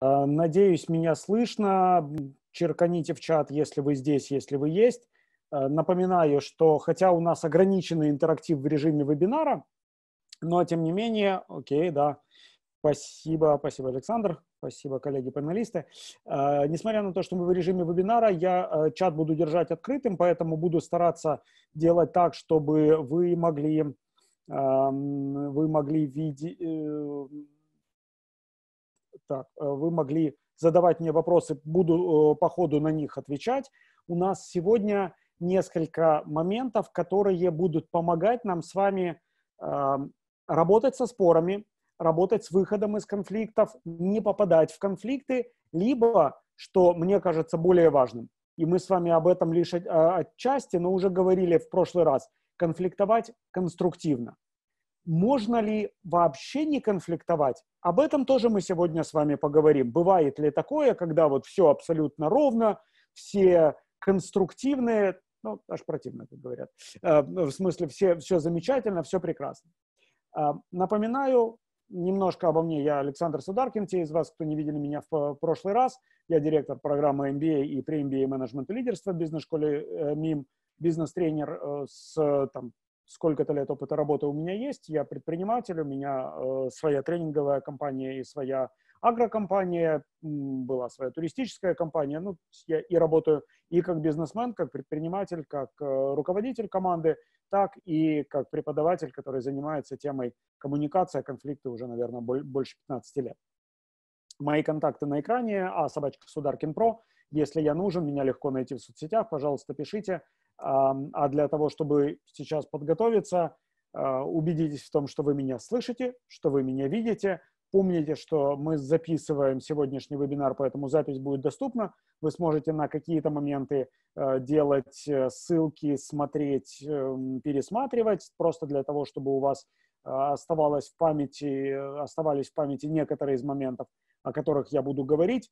Э, надеюсь, меня слышно. Черканите в чат, если вы здесь, если вы есть. Э, напоминаю, что хотя у нас ограниченный интерактив в режиме вебинара, но тем не менее, окей, да, спасибо, спасибо, Александр, спасибо, коллеги-паналисты. Э, несмотря на то, что мы в режиме вебинара, я чат буду держать открытым, поэтому буду стараться делать так, чтобы вы могли, эм, вы могли видеть так, э, вы могли задавать мне вопросы, буду э, по ходу на них отвечать. У нас сегодня несколько моментов, которые будут помогать нам с вами э, работать со спорами, работать с выходом из конфликтов, не попадать в конфликты, либо, что мне кажется более важным, и мы с вами об этом лишь отчасти, но уже говорили в прошлый раз, конфликтовать конструктивно. Можно ли вообще не конфликтовать? Об этом тоже мы сегодня с вами поговорим. Бывает ли такое, когда вот все абсолютно ровно, все конструктивные, ну, аж противно, как говорят. Э, в смысле, все, все замечательно, все прекрасно. Э, напоминаю немножко обо мне. Я Александр Сударкин. Те из вас, кто не видели меня в э, прошлый раз, я директор программы MBA и пре-MBA менеджмент и лидерство в бизнес-школе МИМ, бизнес-тренер с там, сколько-то лет опыта работы у меня есть, я предприниматель, у меня э, своя тренинговая компания и своя агрокомпания, была своя туристическая компания, ну, я и работаю и как бизнесмен, как предприниматель, как э, руководитель команды, так и как преподаватель, который занимается темой коммуникация, а конфликты уже, наверное, боль, больше 15 лет. Мои контакты на экране, а собачка Сударкин Про. Если я нужен, меня легко найти в соцсетях, пожалуйста, пишите. А для того, чтобы сейчас подготовиться, а, убедитесь в том, что вы меня слышите, что вы меня видите. Помните, что мы записываем сегодняшний вебинар, поэтому запись будет доступна. Вы сможете на какие-то моменты а, делать э, ссылки, смотреть, эм, пересматривать, просто для того, чтобы у вас а, оставалось в памяти, оставались в памяти некоторые из моментов, о которых я буду говорить.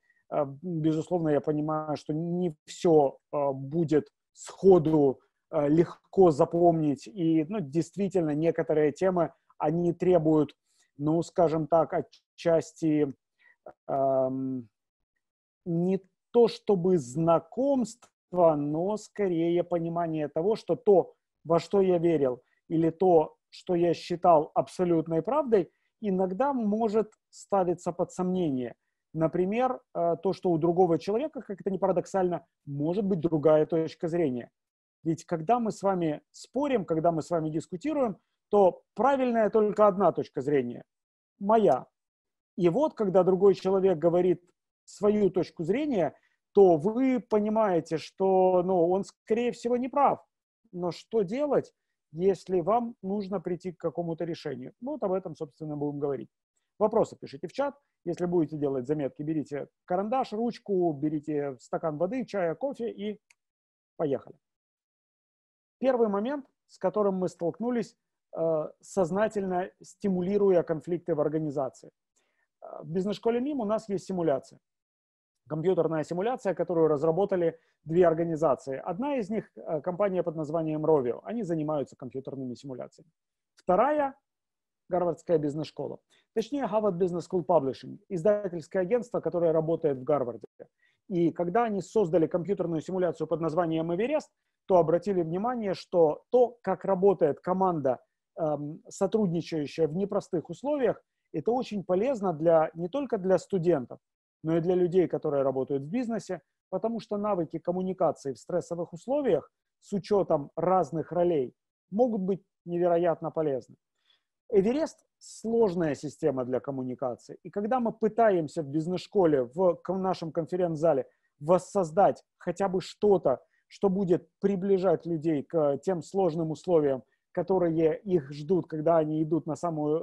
Безусловно, я понимаю, что не все будет сходу э, легко запомнить. И ну, действительно, некоторые темы, они требуют, ну, скажем так, отчасти эм, не то чтобы знакомства, но скорее понимание того, что то, во что я верил, или то, что я считал абсолютной правдой, иногда может ставиться под сомнение – Например, э, то, что у другого человека, как это не парадоксально, может быть другая точка зрения. Ведь когда мы с вами спорим, когда мы с вами дискутируем, то правильная только одна точка зрения – моя. И вот, когда другой человек говорит свою точку зрения, то вы понимаете, что ну, он, скорее всего, не прав. Но что делать, если вам нужно прийти к какому-то решению? Ну, вот об этом, собственно, будем говорить. Вопросы пишите в чат. Если будете делать заметки, берите карандаш, ручку, берите стакан воды, чая, кофе и поехали. Первый момент, с которым мы столкнулись, э, сознательно стимулируя конфликты в организации. Э, в бизнес-школе МИМ у нас есть симуляция. Компьютерная симуляция, которую разработали две организации. Одна из них э, – компания под названием Rovio. Они занимаются компьютерными симуляциями. Вторая Гарвардская бизнес-школа. Точнее, Harvard Business School Publishing, издательское агентство, которое работает в Гарварде. И когда они создали компьютерную симуляцию под названием Эверест, то обратили внимание, что то, как работает команда, эм, сотрудничающая в непростых условиях, это очень полезно для, не только для студентов, но и для людей, которые работают в бизнесе, потому что навыки коммуникации в стрессовых условиях с учетом разных ролей могут быть невероятно полезны. Эверест – сложная система для коммуникации. И когда мы пытаемся в бизнес-школе, в нашем конференц-зале воссоздать хотя бы что-то, что будет приближать людей к тем сложным условиям, которые их ждут, когда они идут на самую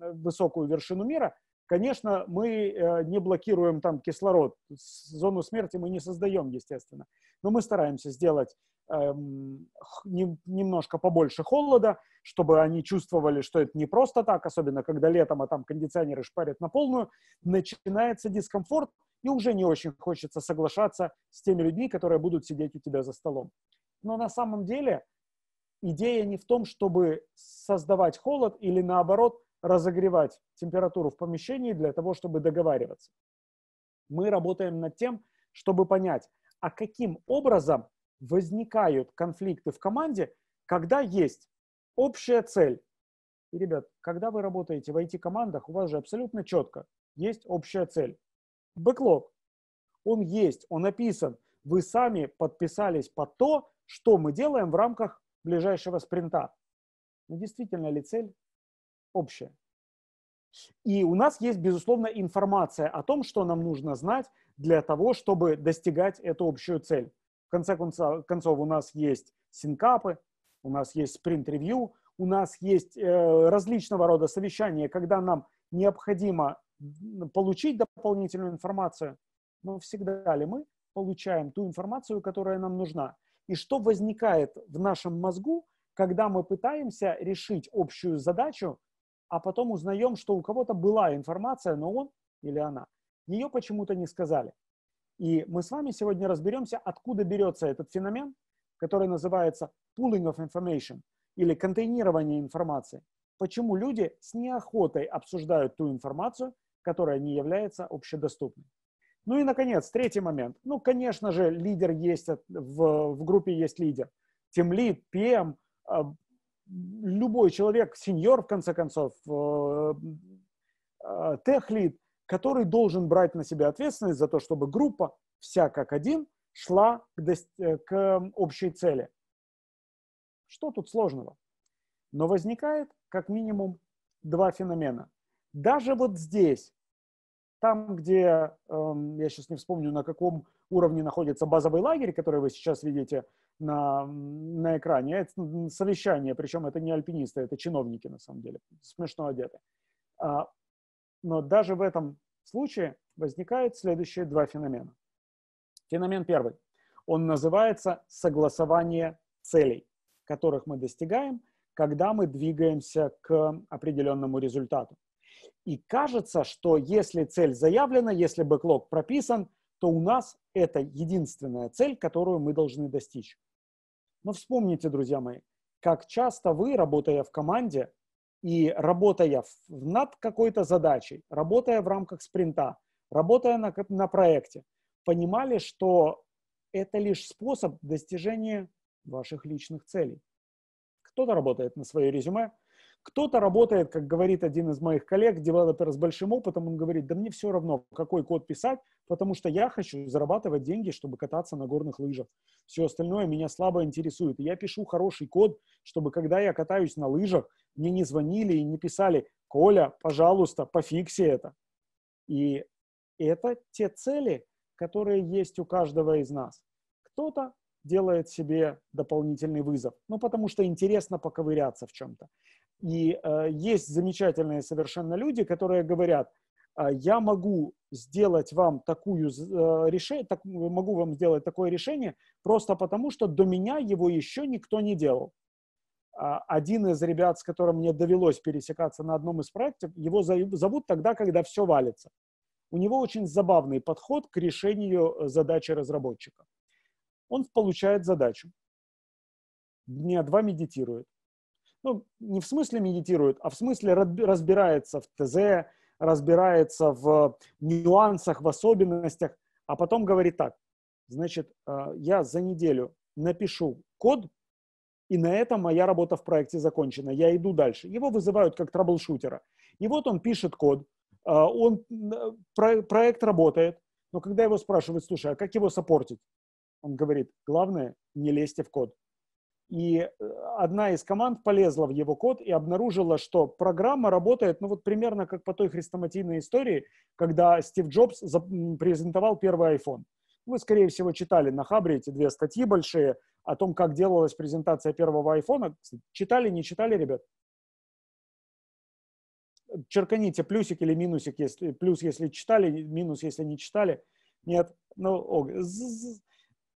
э, высокую вершину мира – Конечно, мы э, не блокируем там кислород, зону смерти мы не создаем, естественно, но мы стараемся сделать эм, немножко побольше холода, чтобы они чувствовали, что это не просто так, особенно когда летом, а там кондиционеры шпарят на полную, начинается дискомфорт, и уже не очень хочется соглашаться с теми людьми, которые будут сидеть у тебя за столом. Но на самом деле идея не в том, чтобы создавать холод или наоборот разогревать температуру в помещении для того, чтобы договариваться. Мы работаем над тем, чтобы понять, а каким образом возникают конфликты в команде, когда есть общая цель. И, ребят, когда вы работаете в IT-командах, у вас же абсолютно четко есть общая цель. Бэклог. Он есть, он описан. Вы сами подписались под то, что мы делаем в рамках ближайшего спринта. Но действительно ли цель общее. И у нас есть, безусловно, информация о том, что нам нужно знать для того, чтобы достигать эту общую цель. В конце концов, у нас есть синкапы, у нас есть спринт-ревью, у нас есть э, различного рода совещания, когда нам необходимо получить дополнительную информацию. Но всегда ли мы получаем ту информацию, которая нам нужна? И что возникает в нашем мозгу, когда мы пытаемся решить общую задачу, а потом узнаем, что у кого-то была информация, но он или она ее почему-то не сказали. И мы с вами сегодня разберемся, откуда берется этот феномен, который называется pooling of information или контейнирование информации. Почему люди с неохотой обсуждают ту информацию, которая не является общедоступной. Ну и, наконец, третий момент. Ну, конечно же, лидер есть, в, в группе есть лидер. Тем лид, PM, любой человек, сеньор, в конце концов, э, э, техлит, который должен брать на себя ответственность за то, чтобы группа вся как один шла к, дост- э, к общей цели. Что тут сложного? Но возникает как минимум два феномена. Даже вот здесь, там, где, эм, я сейчас не вспомню, на каком уровне находится базовый лагерь, который вы сейчас видите, на, на экране. А это совещание, причем это не альпинисты, это чиновники на самом деле, смешно одеты. А, но даже в этом случае возникают следующие два феномена. Феномен первый. Он называется согласование целей, которых мы достигаем, когда мы двигаемся к определенному результату. И кажется, что если цель заявлена, если бэклог прописан, то у нас это единственная цель, которую мы должны достичь. Но вспомните, друзья мои, как часто вы, работая в команде и работая над какой-то задачей, работая в рамках спринта, работая на, на проекте, понимали, что это лишь способ достижения ваших личных целей. Кто-то работает на свое резюме, кто-то работает, как говорит один из моих коллег, девелопер с большим опытом, он говорит, да мне все равно, какой код писать, потому что я хочу зарабатывать деньги, чтобы кататься на горных лыжах. Все остальное меня слабо интересует. я пишу хороший код, чтобы когда я катаюсь на лыжах, мне не звонили и не писали, Коля, пожалуйста, пофикси это. И это те цели, которые есть у каждого из нас. Кто-то делает себе дополнительный вызов, ну, потому что интересно поковыряться в чем-то. И э, есть замечательные совершенно люди, которые говорят, «А я могу сделать вам такую э, решение, так, могу вам сделать такое решение просто потому, что до меня его еще никто не делал. А один из ребят, с которым мне довелось пересекаться на одном из проектов, его зовут тогда, когда все валится. У него очень забавный подход к решению э, задачи разработчика. Он получает задачу. Дня два медитирует ну, не в смысле медитирует, а в смысле разбирается в ТЗ, разбирается в э, нюансах, в особенностях, а потом говорит так, значит, э, я за неделю напишу код, и на этом моя работа в проекте закончена, я иду дальше. Его вызывают как траблшутера. И вот он пишет код, э, он, проект работает, но когда его спрашивают, слушай, а как его сопортить? Он говорит, главное, не лезьте в код. И э, одна из команд полезла в его код и обнаружила, что программа работает, ну вот примерно как по той хрестоматийной истории, когда Стив Джобс презентовал первый iPhone. Вы, скорее всего, читали на Хабре эти две статьи большие о том, как делалась презентация первого айфона. Читали, не читали, ребят? Черканите плюсик или минусик, если плюс, если читали, минус, если не читали. Нет? Ну, ог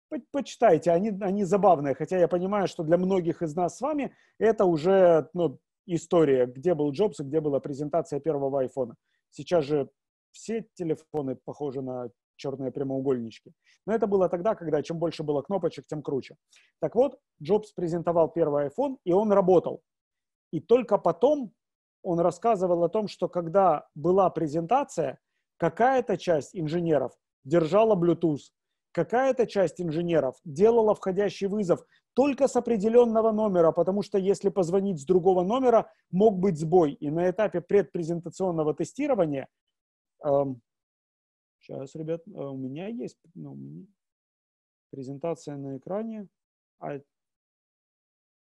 по почитайте, они, они забавные, хотя я понимаю, что для многих из нас с вами это уже ну, история, где был Джобс и где была презентация первого айфона. Сейчас же все телефоны похожи на черные прямоугольнички. Но это было тогда, когда чем больше было кнопочек, тем круче. Так вот, Джобс презентовал первый iPhone, и он работал. И только потом он рассказывал о том, что когда была презентация, какая-то часть инженеров держала Bluetooth, Какая-то часть инженеров делала входящий вызов только с определенного номера, потому что если позвонить с другого номера, мог быть сбой. И на этапе предпрезентационного тестирования... Эм, сейчас, ребят, а у меня есть ну, презентация на экране. А,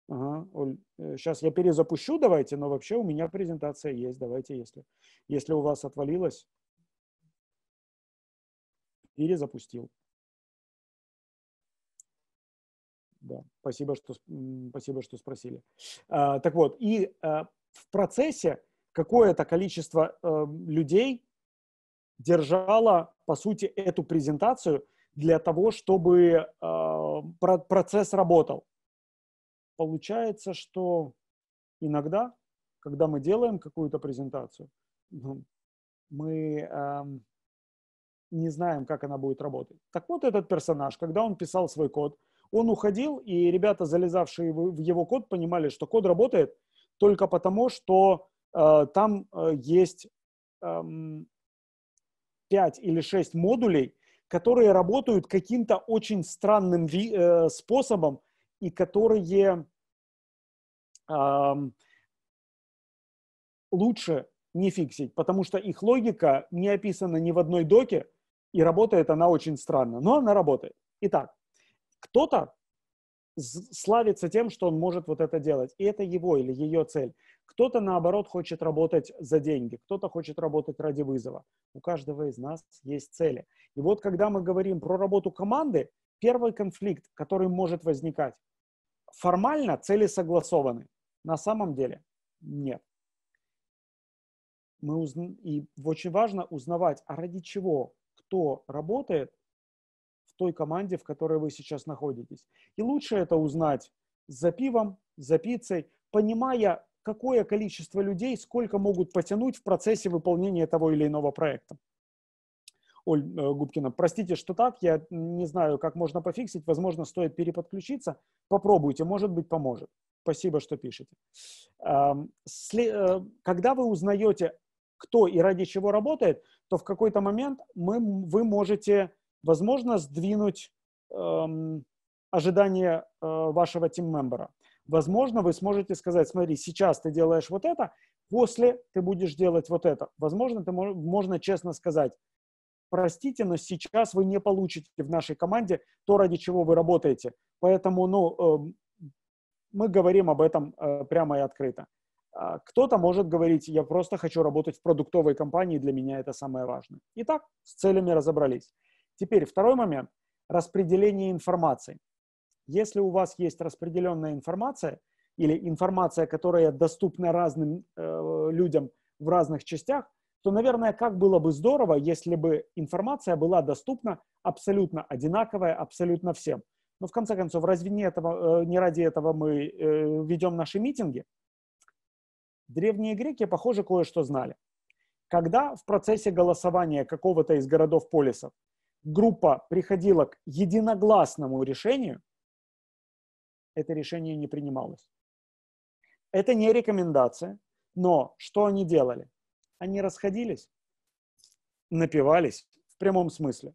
Ага, Оль, сейчас э, я перезапущу, давайте, но вообще у меня презентация есть, давайте, если, если у вас отвалилось, перезапустил. да. Спасибо, что, спасибо, что спросили. А, так вот, и а, в процессе какое-то количество а, людей держало, по сути, эту презентацию для того, чтобы а, про процесс работал. Получается, что иногда, когда мы делаем какую-то презентацию, ну, мы а, не знаем, как она будет работать. Так вот, этот персонаж, когда он писал свой код, он уходил, и ребята, залезавшие в его код, понимали, что код работает только потому, что э, там э, есть э, эм, 5 или 6 модулей, которые работают каким-то очень странным ви, э, способом и которые э, лучше не фиксить, потому что их логика не описана ни в одной доке, и работает она очень странно, но она работает. Итак, кто-то славится тем, что он может вот это делать, и это его или ее цель. Кто-то, наоборот, хочет работать за деньги, кто-то хочет работать ради вызова. У каждого из нас есть цели. И вот когда мы говорим про работу команды, первый конфликт, который может возникать, формально цели согласованы. На самом деле нет. Мы узн... И очень важно узнавать, а ради чего кто работает той команде, в которой вы сейчас находитесь. И лучше это узнать за пивом, за пиццей, понимая, какое количество людей, сколько могут потянуть в процессе выполнения того или иного проекта. Оль э, Губкина, простите, что так, я не знаю, как можно пофиксить, возможно, стоит переподключиться, попробуйте, может быть, поможет. Спасибо, что пишете. Эм, э, когда вы узнаете, кто и ради чего работает, то в какой-то момент мы, вы можете возможно сдвинуть эм, ожидания э, вашего тиммембера. Возможно, вы сможете сказать, смотри, сейчас ты делаешь вот это, после ты будешь делать вот это. Возможно, ты мож, можно честно сказать, простите, но сейчас вы не получите в нашей команде то, ради чего вы работаете. Поэтому, ну, э, мы говорим об этом э, прямо и открыто. А кто-то может говорить, я просто хочу работать в продуктовой компании, для меня это самое важное. Итак, с целями разобрались. Теперь второй момент – распределение информации. Если у вас есть распределенная информация или информация, которая доступна разным э, людям в разных частях, то, наверное, как было бы здорово, если бы информация была доступна абсолютно одинаковая абсолютно всем. Но, в конце концов, разве не, этого, э, не ради этого мы э, ведем наши митинги? Древние греки, похоже, кое-что знали. Когда в процессе голосования какого-то из городов полисов группа приходила к единогласному решению, это решение не принималось. Это не рекомендация, но что они делали? Они расходились, напивались в прямом смысле.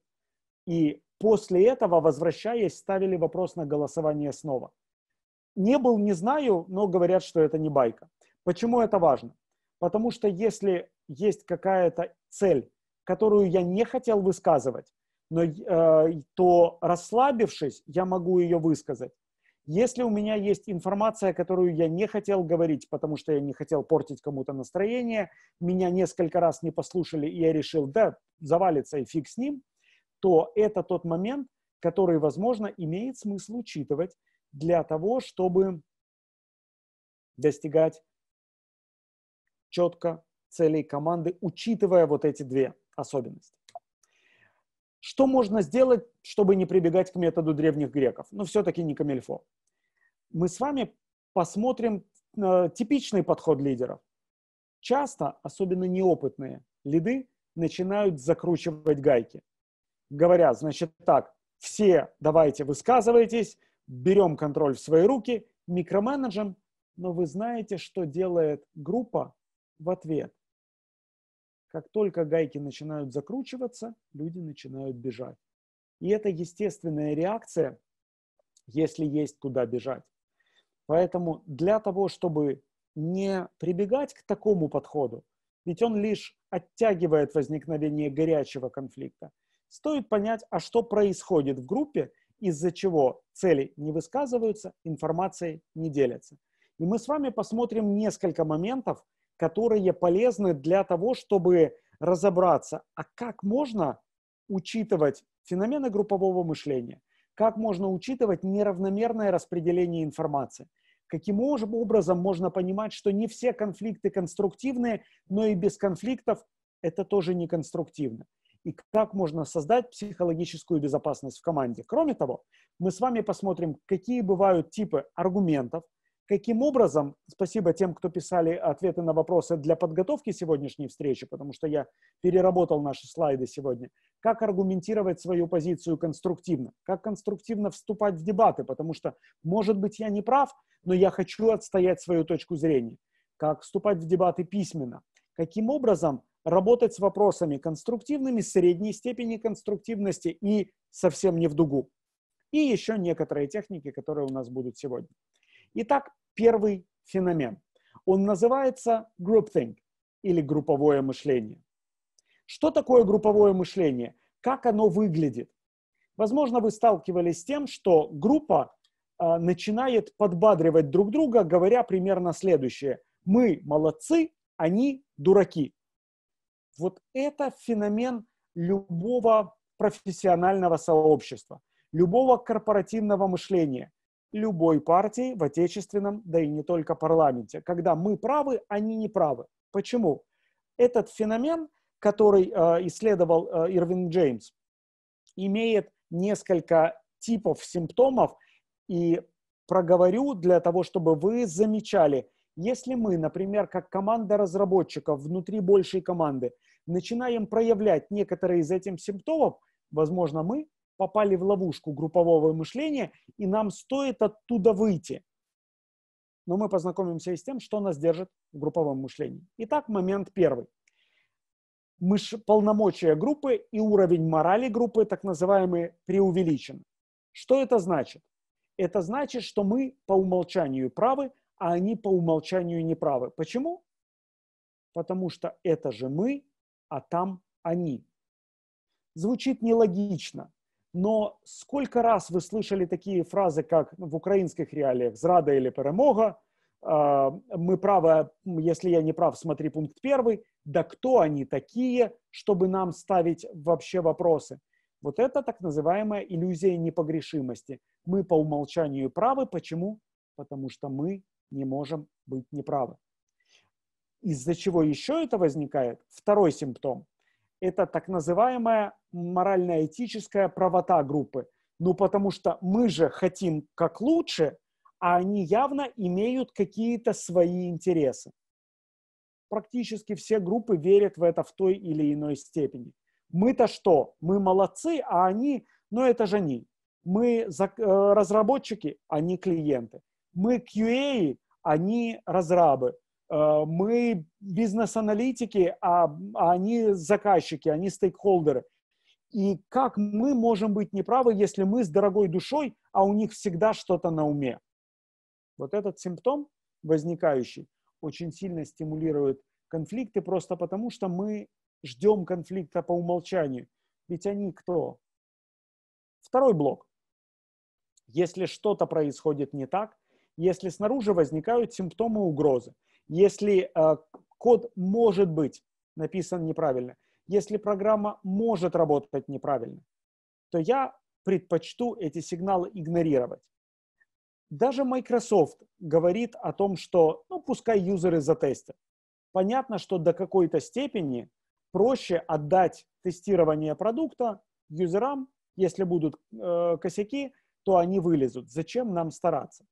И после этого, возвращаясь, ставили вопрос на голосование снова. Не был, не знаю, но говорят, что это не байка. Почему это важно? Потому что если есть какая-то цель, которую я не хотел высказывать, но, э, то расслабившись, я могу ее высказать. Если у меня есть информация, которую я не хотел говорить, потому что я не хотел портить кому-то настроение, меня несколько раз не послушали, и я решил, да, завалится и фиг с ним, то это тот момент, который, возможно, имеет смысл учитывать для того, чтобы достигать четко целей команды, учитывая вот эти две особенности. Что можно сделать, чтобы не прибегать к методу древних греков? Но ну, все-таки не камельфо. Мы с вами посмотрим э, типичный подход лидеров. Часто, особенно неопытные лиды, начинают закручивать гайки. Говоря, значит так, все давайте высказывайтесь, берем контроль в свои руки, микроменеджем, но вы знаете, что делает группа в ответ. Как только гайки начинают закручиваться, люди начинают бежать. И это естественная реакция, если есть куда бежать. Поэтому для того, чтобы не прибегать к такому подходу, ведь он лишь оттягивает возникновение горячего конфликта, стоит понять, а что происходит в группе, из-за чего цели не высказываются, информацией не делятся. И мы с вами посмотрим несколько моментов, которые полезны для того, чтобы разобраться, а как можно учитывать феномены группового мышления, как можно учитывать неравномерное распределение информации, каким образом можно понимать, что не все конфликты конструктивные, но и без конфликтов это тоже не конструктивно. И как можно создать психологическую безопасность в команде. Кроме того, мы с вами посмотрим, какие бывают типы аргументов, каким образом, спасибо тем, кто писали ответы на вопросы для подготовки сегодняшней встречи, потому что я переработал наши слайды сегодня, как аргументировать свою позицию конструктивно, как конструктивно вступать в дебаты, потому что, может быть, я не прав, но я хочу отстоять свою точку зрения, как вступать в дебаты письменно, каким образом работать с вопросами конструктивными, средней степени конструктивности и совсем не в дугу. И еще некоторые техники, которые у нас будут сегодня. Итак, первый феномен. Он называется groupthink или групповое мышление. Что такое групповое мышление? Как оно выглядит? Возможно, вы сталкивались с тем, что группа э, начинает подбадривать друг друга, говоря примерно следующее. Мы молодцы, они дураки. Вот это феномен любого профессионального сообщества, любого корпоративного мышления любой партии в отечественном, да и не только парламенте. Когда мы правы, они не правы. Почему? Этот феномен, который э, исследовал э, Ирвин Джеймс, имеет несколько типов симптомов, и проговорю для того, чтобы вы замечали, если мы, например, как команда разработчиков внутри большей команды начинаем проявлять некоторые из этих симптомов, возможно, мы попали в ловушку группового мышления, и нам стоит оттуда выйти. Но мы познакомимся и с тем, что нас держит в групповом мышлении. Итак, момент первый. Мыш... Полномочия группы и уровень морали группы, так называемые, преувеличены. Что это значит? Это значит, что мы по умолчанию правы, а они по умолчанию неправы. Почему? Потому что это же мы, а там они. Звучит нелогично, но сколько раз вы слышали такие фразы, как в украинских реалиях «зрада» или «перемога», а, мы правы, если я не прав, смотри пункт первый, да кто они такие, чтобы нам ставить вообще вопросы. Вот это так называемая иллюзия непогрешимости. Мы по умолчанию правы. Почему? Потому что мы не можем быть неправы. Из-за чего еще это возникает? Второй симптом это так называемая морально-этическая правота группы. Ну, потому что мы же хотим как лучше, а они явно имеют какие-то свои интересы. Практически все группы верят в это в той или иной степени. Мы-то что? Мы молодцы, а они, ну это же они. Мы э, разработчики, они а клиенты. Мы QA, они а разрабы. Э, мы бизнес-аналитики, а, а, они заказчики, они стейкхолдеры. И как мы можем быть неправы, если мы с дорогой душой, а у них всегда что-то на уме? Вот этот симптом возникающий очень сильно стимулирует конфликты просто потому, что мы ждем конфликта по умолчанию. Ведь они кто? Второй блок. Если что-то происходит не так, если снаружи возникают симптомы угрозы, если а, код может быть написан неправильно, если программа может работать неправильно, то я предпочту эти сигналы игнорировать. Даже Microsoft говорит о том, что ну, пускай юзеры затестят. Понятно, что до какой-то степени проще отдать тестирование продукта юзерам, если будут э, косяки, то они вылезут. Зачем нам стараться?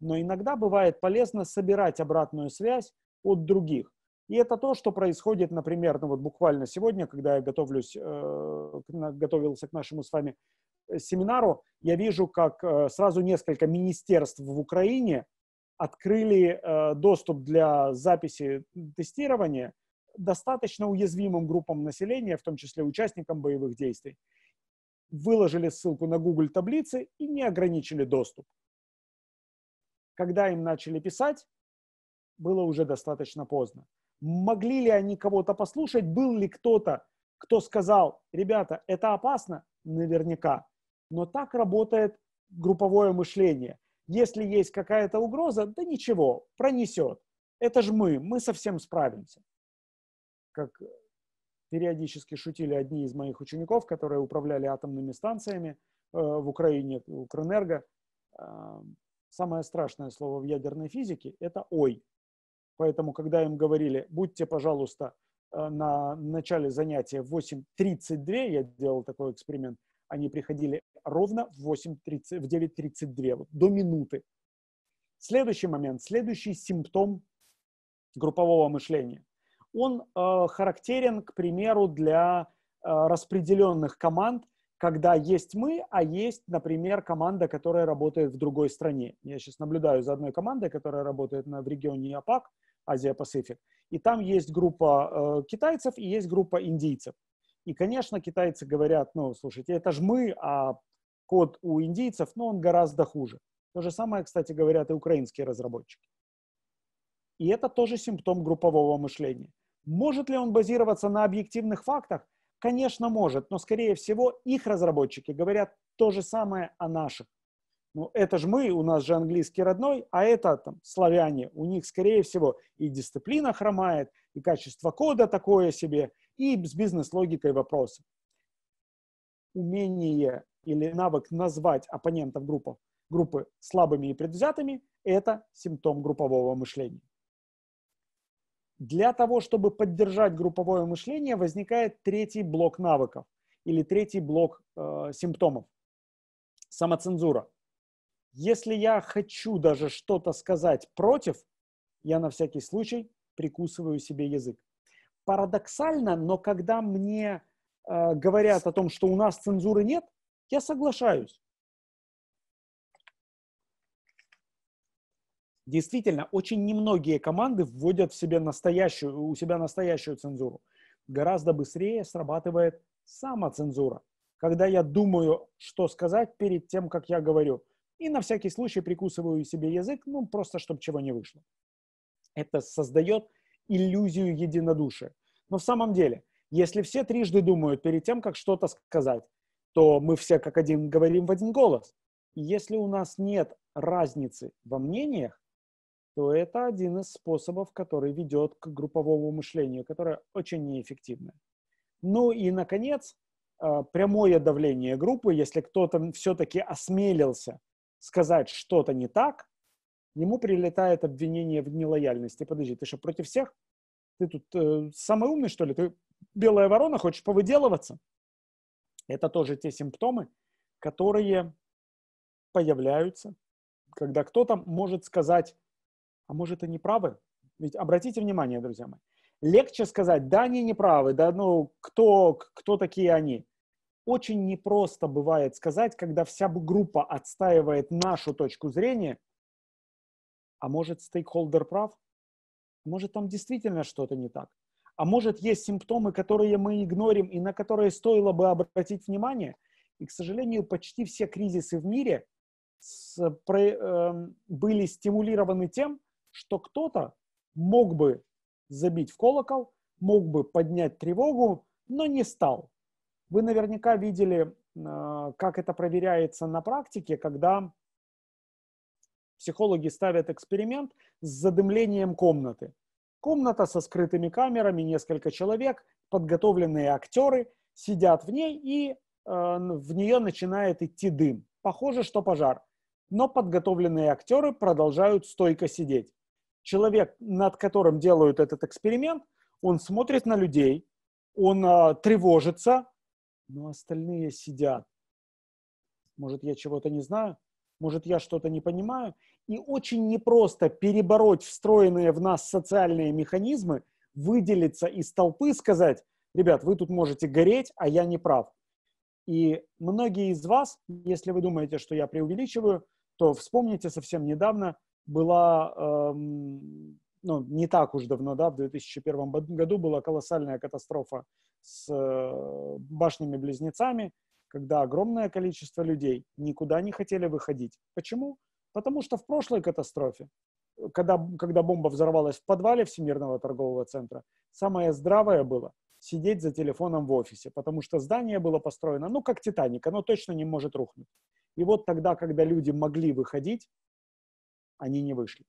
Но иногда бывает полезно собирать обратную связь от других. И это то, что происходит, например, ну вот буквально сегодня, когда я готовлюсь, э, готовился к нашему с вами э, семинару, я вижу, как э, сразу несколько министерств в Украине открыли э, доступ для записи тестирования достаточно уязвимым группам населения, в том числе участникам боевых действий. Выложили ссылку на Google таблицы и не ограничили доступ. Когда им начали писать, было уже достаточно поздно. Могли ли они кого-то послушать? Был ли кто-то, кто сказал, ребята, это опасно? Наверняка. Но так работает групповое мышление. Если есть какая-то угроза, да ничего, пронесет. Это же мы, мы совсем справимся. Как периодически шутили одни из моих учеников, которые управляли атомными станциями э, в Украине, Укрэнерго, э, Самое страшное слово в ядерной физике – это «ой». Поэтому, когда им говорили, будьте, пожалуйста, э, на начале занятия в 8.32, я делал такой эксперимент, они приходили ровно в, 8.30, в 9.32, вот, до минуты. Следующий момент, следующий симптом группового мышления. Он э, характерен, к примеру, для э, распределенных команд – когда есть мы, а есть, например, команда, которая работает в другой стране. Я сейчас наблюдаю за одной командой, которая работает на, в регионе АПАК, Азия-Пасифик. И там есть группа э, китайцев и есть группа индийцев. И, конечно, китайцы говорят, ну, слушайте, это же мы, а код у индийцев, ну, он гораздо хуже. То же самое, кстати, говорят и украинские разработчики. И это тоже симптом группового мышления. Может ли он базироваться на объективных фактах? Конечно, может, но, скорее всего, их разработчики говорят то же самое о наших. Ну, это же мы, у нас же английский родной, а это там славяне. У них, скорее всего, и дисциплина хромает, и качество кода такое себе, и с бизнес-логикой вопросы. Умение или навык назвать оппонентов группы, группы слабыми и предвзятыми – это симптом группового мышления. Для того, чтобы поддержать групповое мышление, возникает третий блок навыков или третий блок э, симптомов. Самоцензура. Если я хочу даже что-то сказать против, я на всякий случай прикусываю себе язык. Парадоксально, но когда мне э, говорят о том, что у нас цензуры нет, я соглашаюсь. действительно, очень немногие команды вводят в себе настоящую, у себя настоящую цензуру. Гораздо быстрее срабатывает самоцензура, когда я думаю, что сказать перед тем, как я говорю. И на всякий случай прикусываю себе язык, ну, просто чтобы чего не вышло. Это создает иллюзию единодушия. Но в самом деле, если все трижды думают перед тем, как что-то сказать, то мы все как один говорим в один голос. И если у нас нет разницы во мнениях, то это один из способов, который ведет к групповому мышлению, которое очень неэффективно. Ну и, наконец, э, прямое давление группы, если кто-то все-таки осмелился сказать что-то не так, ему прилетает обвинение в нелояльности. Подожди, ты что, против всех? Ты тут э, самый умный, что ли? Ты белая ворона, хочешь повыделываться? Это тоже те симптомы, которые появляются, когда кто-то может сказать а может они правы? Ведь обратите внимание, друзья мои, легче сказать, да, они не правы, да, ну, кто, кто такие они? Очень непросто бывает сказать, когда вся группа отстаивает нашу точку зрения, а может, стейкхолдер прав? А может, там действительно что-то не так? А может, есть симптомы, которые мы игнорим и на которые стоило бы обратить внимание? И, к сожалению, почти все кризисы в мире э, эм, были стимулированы тем, что кто-то мог бы забить в колокол, мог бы поднять тревогу, но не стал. Вы наверняка видели, э, как это проверяется на практике, когда психологи ставят эксперимент с задымлением комнаты. Комната со скрытыми камерами, несколько человек, подготовленные актеры сидят в ней, и э, в нее начинает идти дым. Похоже, что пожар. Но подготовленные актеры продолжают стойко сидеть человек, над которым делают этот эксперимент, он смотрит на людей, он а, тревожится, но остальные сидят. Может, я чего-то не знаю, может, я что-то не понимаю. И очень непросто перебороть встроенные в нас социальные механизмы, выделиться из толпы, сказать, ребят, вы тут можете гореть, а я не прав. И многие из вас, если вы думаете, что я преувеличиваю, то вспомните совсем недавно – была, эм, ну, не так уж давно, да, в 2001 году была колоссальная катастрофа с э, башнями-близнецами, когда огромное количество людей никуда не хотели выходить. Почему? Потому что в прошлой катастрофе, когда, когда бомба взорвалась в подвале Всемирного торгового центра, самое здравое было сидеть за телефоном в офисе, потому что здание было построено, ну, как Титаник, оно точно не может рухнуть. И вот тогда, когда люди могли выходить, они не вышли.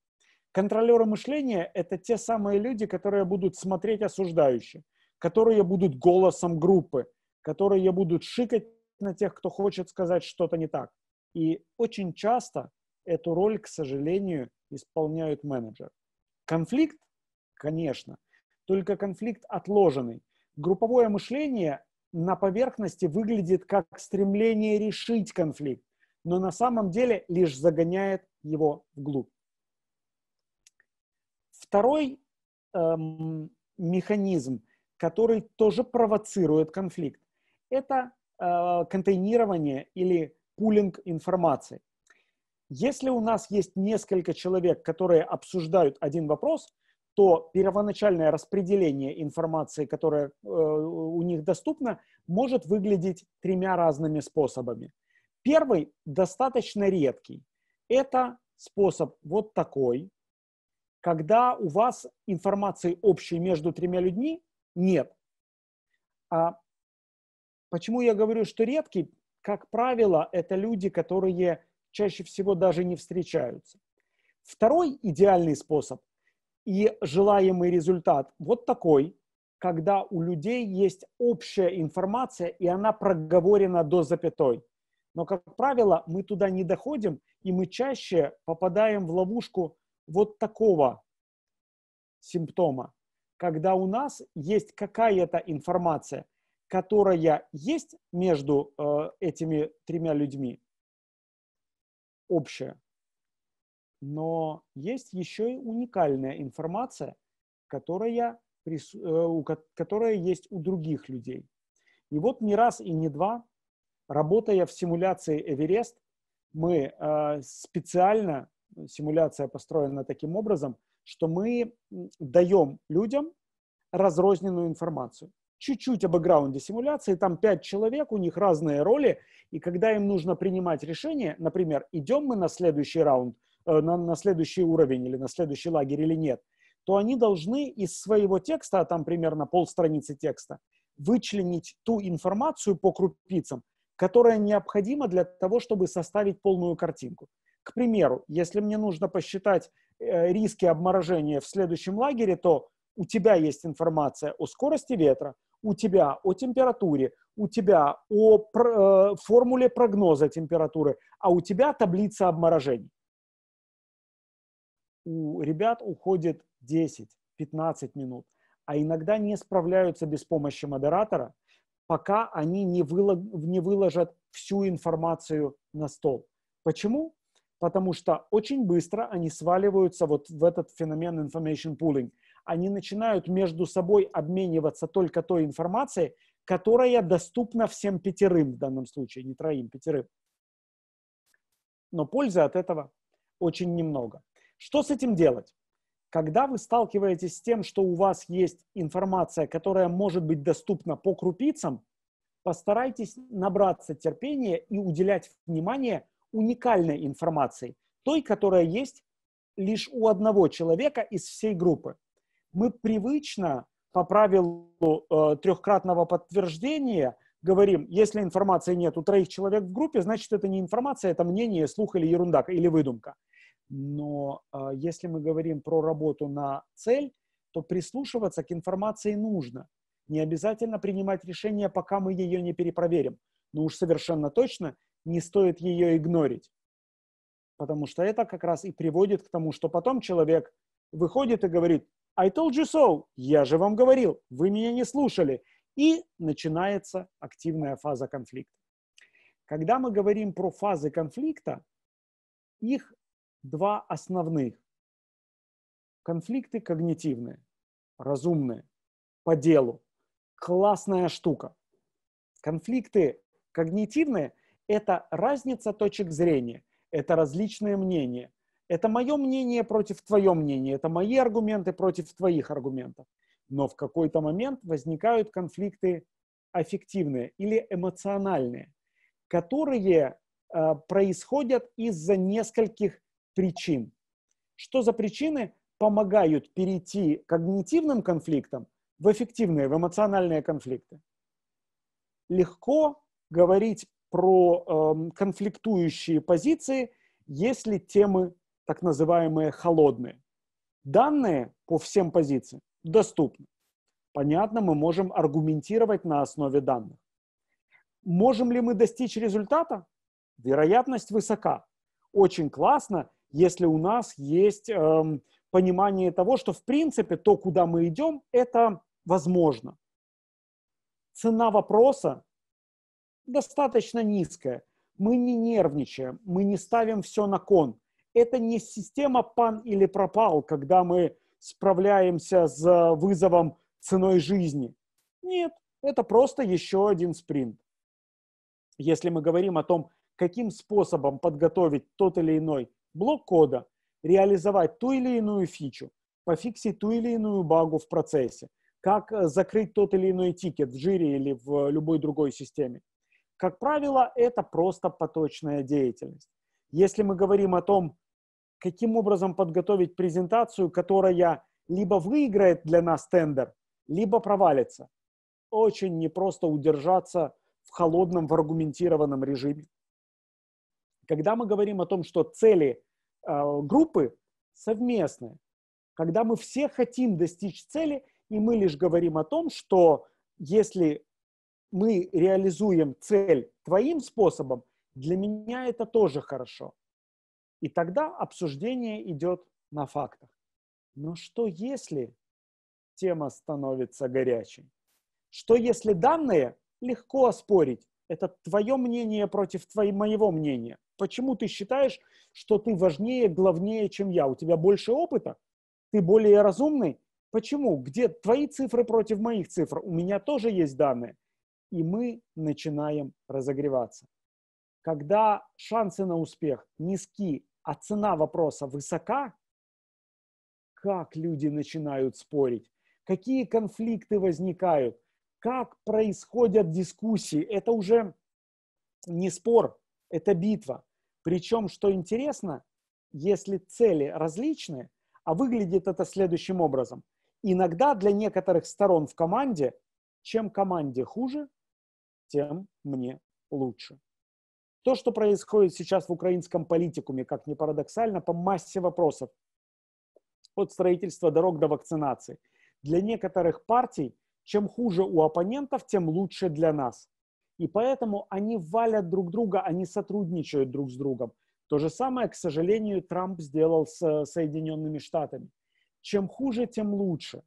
Контролеры мышления – это те самые люди, которые будут смотреть осуждающе, которые будут голосом группы, которые будут шикать на тех, кто хочет сказать что-то не так. И очень часто эту роль, к сожалению, исполняют менеджер. Конфликт, конечно, только конфликт отложенный. Групповое мышление на поверхности выглядит как стремление решить конфликт, но на самом деле лишь загоняет его вглубь. Второй эм, механизм, который тоже провоцирует конфликт, это э, контейнирование или пулинг информации. Если у нас есть несколько человек, которые обсуждают один вопрос, то первоначальное распределение информации, которая э, у них доступна, может выглядеть тремя разными способами. Первый достаточно редкий. Это способ вот такой, когда у вас информации общей между тремя людьми нет. А почему я говорю, что редкий? Как правило, это люди, которые чаще всего даже не встречаются. Второй идеальный способ и желаемый результат вот такой, когда у людей есть общая информация, и она проговорена до запятой. Но, как правило, мы туда не доходим, и мы чаще попадаем в ловушку вот такого симптома, когда у нас есть какая-то информация, которая есть между э, этими тремя людьми, общая, но есть еще и уникальная информация, которая, э, которая есть у других людей. И вот не раз и не два, работая в симуляции Эверест, мы а, специально, симуляция построена таким образом, что мы даем людям разрозненную информацию. Чуть-чуть о бэкграунде симуляции, там пять человек, у них разные роли, и когда им нужно принимать решение, например, идем мы на следующий раунд, э, на, на следующий уровень или на следующий лагерь или нет, то они должны из своего текста, а там примерно полстраницы текста, вычленить ту информацию по крупицам, которая необходима для того, чтобы составить полную картинку. К примеру, если мне нужно посчитать э, риски обморожения в следующем лагере, то у тебя есть информация о скорости ветра, у тебя о температуре, у тебя о э, формуле прогноза температуры, а у тебя таблица обморожений. У ребят уходит 10-15 минут, а иногда не справляются без помощи модератора, пока они не, выложат всю информацию на стол. Почему? Потому что очень быстро они сваливаются вот в этот феномен information pooling. Они начинают между собой обмениваться только той информацией, которая доступна всем пятерым в данном случае, не троим, пятерым. Но пользы от этого очень немного. Что с этим делать? Когда вы сталкиваетесь с тем, что у вас есть информация, которая может быть доступна по крупицам, постарайтесь набраться терпения и уделять внимание уникальной информации, той, которая есть лишь у одного человека из всей группы. Мы привычно по правилу э, трехкратного подтверждения говорим, если информации нет у троих человек в группе, значит это не информация, это мнение, слух или ерунда, или выдумка. Но э, если мы говорим про работу на цель, то прислушиваться к информации нужно. Не обязательно принимать решение, пока мы ее не перепроверим. Но уж совершенно точно не стоит ее игнорить. Потому что это как раз и приводит к тому, что потом человек выходит и говорит «I told you so», «Я же вам говорил», «Вы меня не слушали». И начинается активная фаза конфликта. Когда мы говорим про фазы конфликта, их два основных. Конфликты когнитивные, разумные, по делу. Классная штука. Конфликты когнитивные – это разница точек зрения, это различные мнения. Это мое мнение против твоего мнения, это мои аргументы против твоих аргументов. Но в какой-то момент возникают конфликты аффективные или эмоциональные, которые э, происходят из-за нескольких причин. Что за причины помогают перейти когнитивным конфликтам в эффективные, в эмоциональные конфликты? Легко говорить про э, конфликтующие позиции, если темы так называемые холодные. Данные по всем позициям доступны. Понятно, мы можем аргументировать на основе данных. Можем ли мы достичь результата? Вероятность высока. Очень классно, если у нас есть эм, понимание того, что в принципе то, куда мы идем, это возможно. Цена вопроса достаточно низкая. Мы не нервничаем, мы не ставим все на кон. Это не система пан или пропал, когда мы справляемся с э, вызовом ценой жизни. Нет, это просто еще один спринт. Если мы говорим о том, каким способом подготовить тот или иной блок кода, реализовать ту или иную фичу, пофиксить ту или иную багу в процессе, как э, закрыть тот или иной тикет в жире или в любой другой системе. Как правило, это просто поточная деятельность. Если мы говорим о том, каким образом подготовить презентацию, которая либо выиграет для нас тендер, либо провалится, очень непросто удержаться в холодном, в аргументированном режиме. Когда мы говорим о том, что цели э, группы совместные, когда мы все хотим достичь цели, и мы лишь говорим о том, что если мы реализуем цель твоим способом, для меня это тоже хорошо. И тогда обсуждение идет на фактах. Но что если тема становится горячей? Что если данные легко оспорить? Это твое мнение против твоего моего мнения. Почему ты считаешь, что ты важнее, главнее, чем я? У тебя больше опыта? Ты более разумный? Почему? Где твои цифры против моих цифр? У меня тоже есть данные. И мы начинаем разогреваться. Когда шансы на успех низки, а цена вопроса высока, как люди начинают спорить, какие конфликты возникают, как происходят дискуссии. Это уже не спор, это битва. Причем, что интересно, если цели различные, а выглядит это следующим образом. Иногда для некоторых сторон в команде, чем команде хуже, тем мне лучше. То, что происходит сейчас в украинском политикуме, как ни парадоксально, по массе вопросов, от строительства дорог до вакцинации. Для некоторых партий, чем хуже у оппонентов, тем лучше для нас. И поэтому они валят друг друга, они сотрудничают друг с другом. То же самое, к сожалению, Трамп сделал с э, Соединенными Штатами. Чем хуже, тем лучше.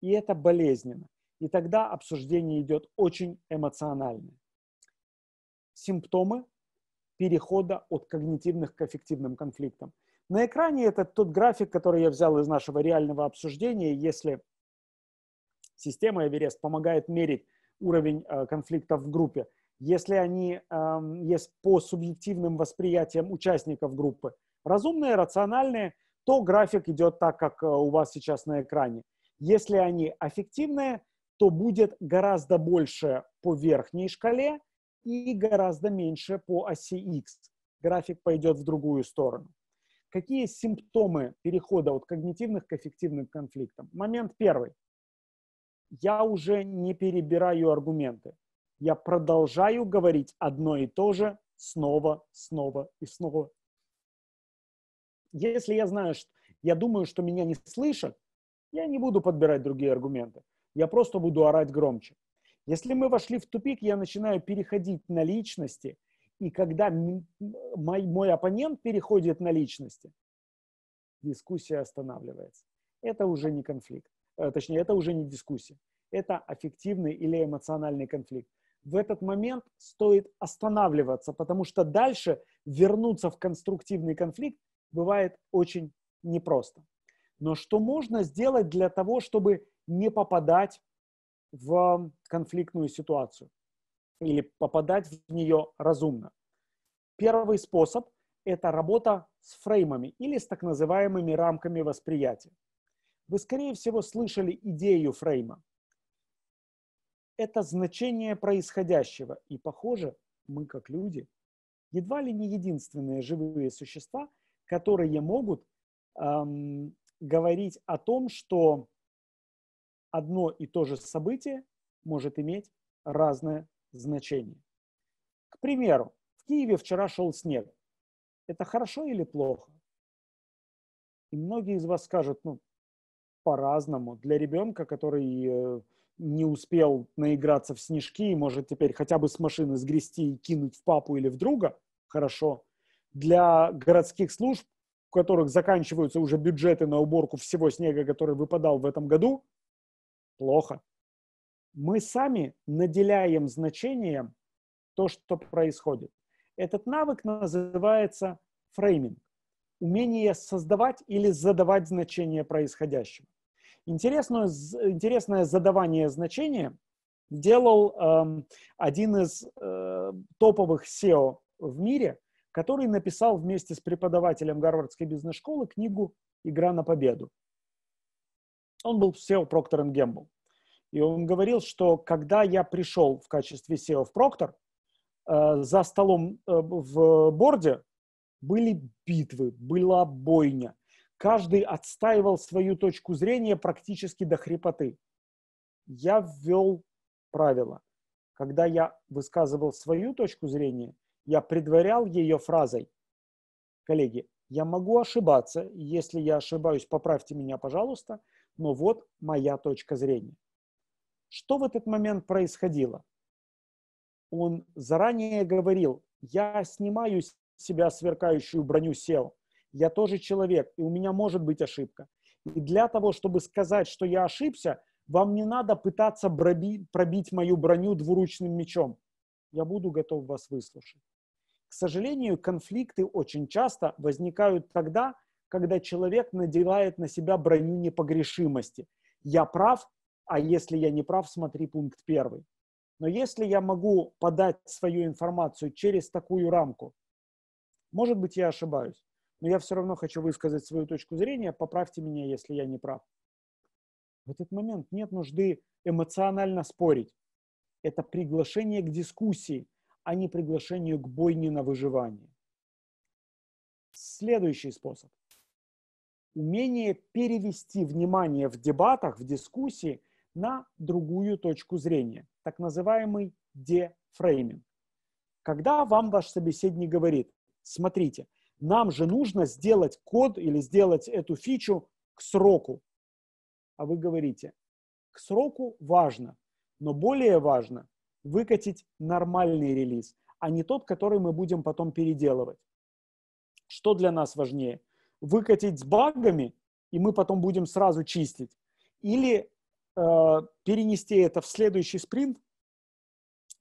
И это болезненно. И тогда обсуждение идет очень эмоционально. Симптомы перехода от когнитивных к эффективным конфликтам. На экране это тот график, который я взял из нашего реального обсуждения. Если система Эверест помогает мерить уровень э, конфликта в группе. Если они эм, есть по субъективным восприятиям участников группы разумные, рациональные, то график идет так, как э, у вас сейчас на экране. Если они аффективные, то будет гораздо больше по верхней шкале и гораздо меньше по оси X. График пойдет в другую сторону. Какие симптомы перехода от когнитивных к эффективным конфликтам? Момент первый я уже не перебираю аргументы. Я продолжаю говорить одно и то же снова, снова и снова. Если я знаю, что я думаю, что меня не слышат, я не буду подбирать другие аргументы. Я просто буду орать громче. Если мы вошли в тупик, я начинаю переходить на личности, и когда мой, мой оппонент переходит на личности, дискуссия останавливается. Это уже не конфликт. Э, точнее, это уже не дискуссия, это аффективный или эмоциональный конфликт. В этот момент стоит останавливаться, потому что дальше вернуться в конструктивный конфликт бывает очень непросто. Но что можно сделать для того, чтобы не попадать в конфликтную ситуацию или попадать в нее разумно? Первый способ – это работа с фреймами или с так называемыми рамками восприятия вы, скорее всего, слышали идею фрейма. Это значение происходящего, и, похоже, мы, как люди, едва ли не единственные живые существа, которые могут эм, говорить о том, что одно и то же событие может иметь разное значение. К примеру, в Киеве вчера шел снег. Это хорошо или плохо? И многие из вас скажут, ну, по-разному. Для ребенка, который э, не успел наиграться в снежки и может теперь хотя бы с машины сгрести и кинуть в папу или в друга, хорошо. Для городских служб, у которых заканчиваются уже бюджеты на уборку всего снега, который выпадал в этом году, плохо. Мы сами наделяем значением то, что происходит. Этот навык называется фрейминг. Умение создавать или задавать значение происходящему. Интересную, интересное задавание значения делал э, один из э, топовых SEO в мире, который написал вместе с преподавателем Гарвардской бизнес-школы книгу «Игра на победу». Он был SEO Procter Gamble. И он говорил, что когда я пришел в качестве SEO в Procter, э, за столом э, в борде были битвы, была бойня каждый отстаивал свою точку зрения практически до хрипоты. Я ввел правило. Когда я высказывал свою точку зрения, я предварял ее фразой. Коллеги, я могу ошибаться, если я ошибаюсь, поправьте меня, пожалуйста, но вот моя точка зрения. Что в этот момент происходило? Он заранее говорил, я снимаю с себя сверкающую броню сел. Я тоже человек, и у меня может быть ошибка. И для того, чтобы сказать, что я ошибся, вам не надо пытаться проби- пробить мою броню двуручным мечом. Я буду готов вас выслушать. К сожалению, конфликты очень часто возникают тогда, когда человек надевает на себя броню непогрешимости. Я прав, а если я не прав, смотри пункт первый. Но если я могу подать свою информацию через такую рамку, может быть, я ошибаюсь, но я все равно хочу высказать свою точку зрения, поправьте меня, если я не прав. В этот момент нет нужды эмоционально спорить. Это приглашение к дискуссии, а не приглашение к бойне на выживание. Следующий способ. Умение перевести внимание в дебатах, в дискуссии на другую точку зрения, так называемый дефрейминг. Когда вам ваш собеседник говорит, смотрите – нам же нужно сделать код или сделать эту фичу к сроку. А вы говорите, к сроку важно, но более важно выкатить нормальный релиз, а не тот, который мы будем потом переделывать. Что для нас важнее? Выкатить с багами, и мы потом будем сразу чистить. Или э, перенести это в следующий спринт,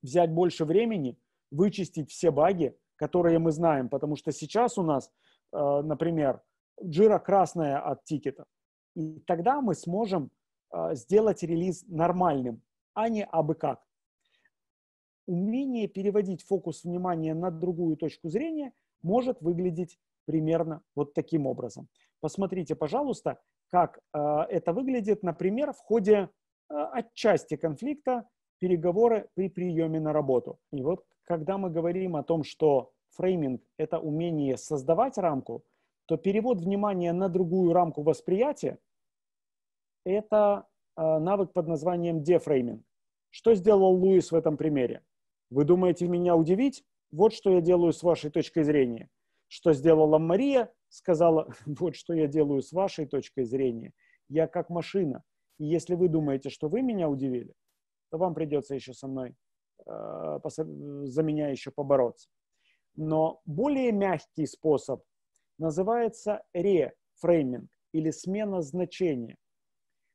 взять больше времени, вычистить все баги, которые мы знаем, потому что сейчас у нас, э, например, жира красная от тикета. И тогда мы сможем э, сделать релиз нормальным, а не абы как. Умение переводить фокус внимания на другую точку зрения может выглядеть примерно вот таким образом. Посмотрите, пожалуйста, как э, это выглядит, например, в ходе отчасти конфликта переговоры при приеме на работу. И вот когда мы говорим о том, что фрейминг – это умение создавать рамку, то перевод внимания на другую рамку восприятия – это э, навык под названием дефрейминг. Что сделал Луис в этом примере? Вы думаете меня удивить? Вот что я делаю с вашей точкой зрения. Что сделала Мария? Сказала, вот что я делаю с вашей точкой зрения. Я как машина. И если вы думаете, что вы меня удивили, то вам придется еще со мной Э, за меня еще побороться. Но более мягкий способ называется рефрейминг или смена значения.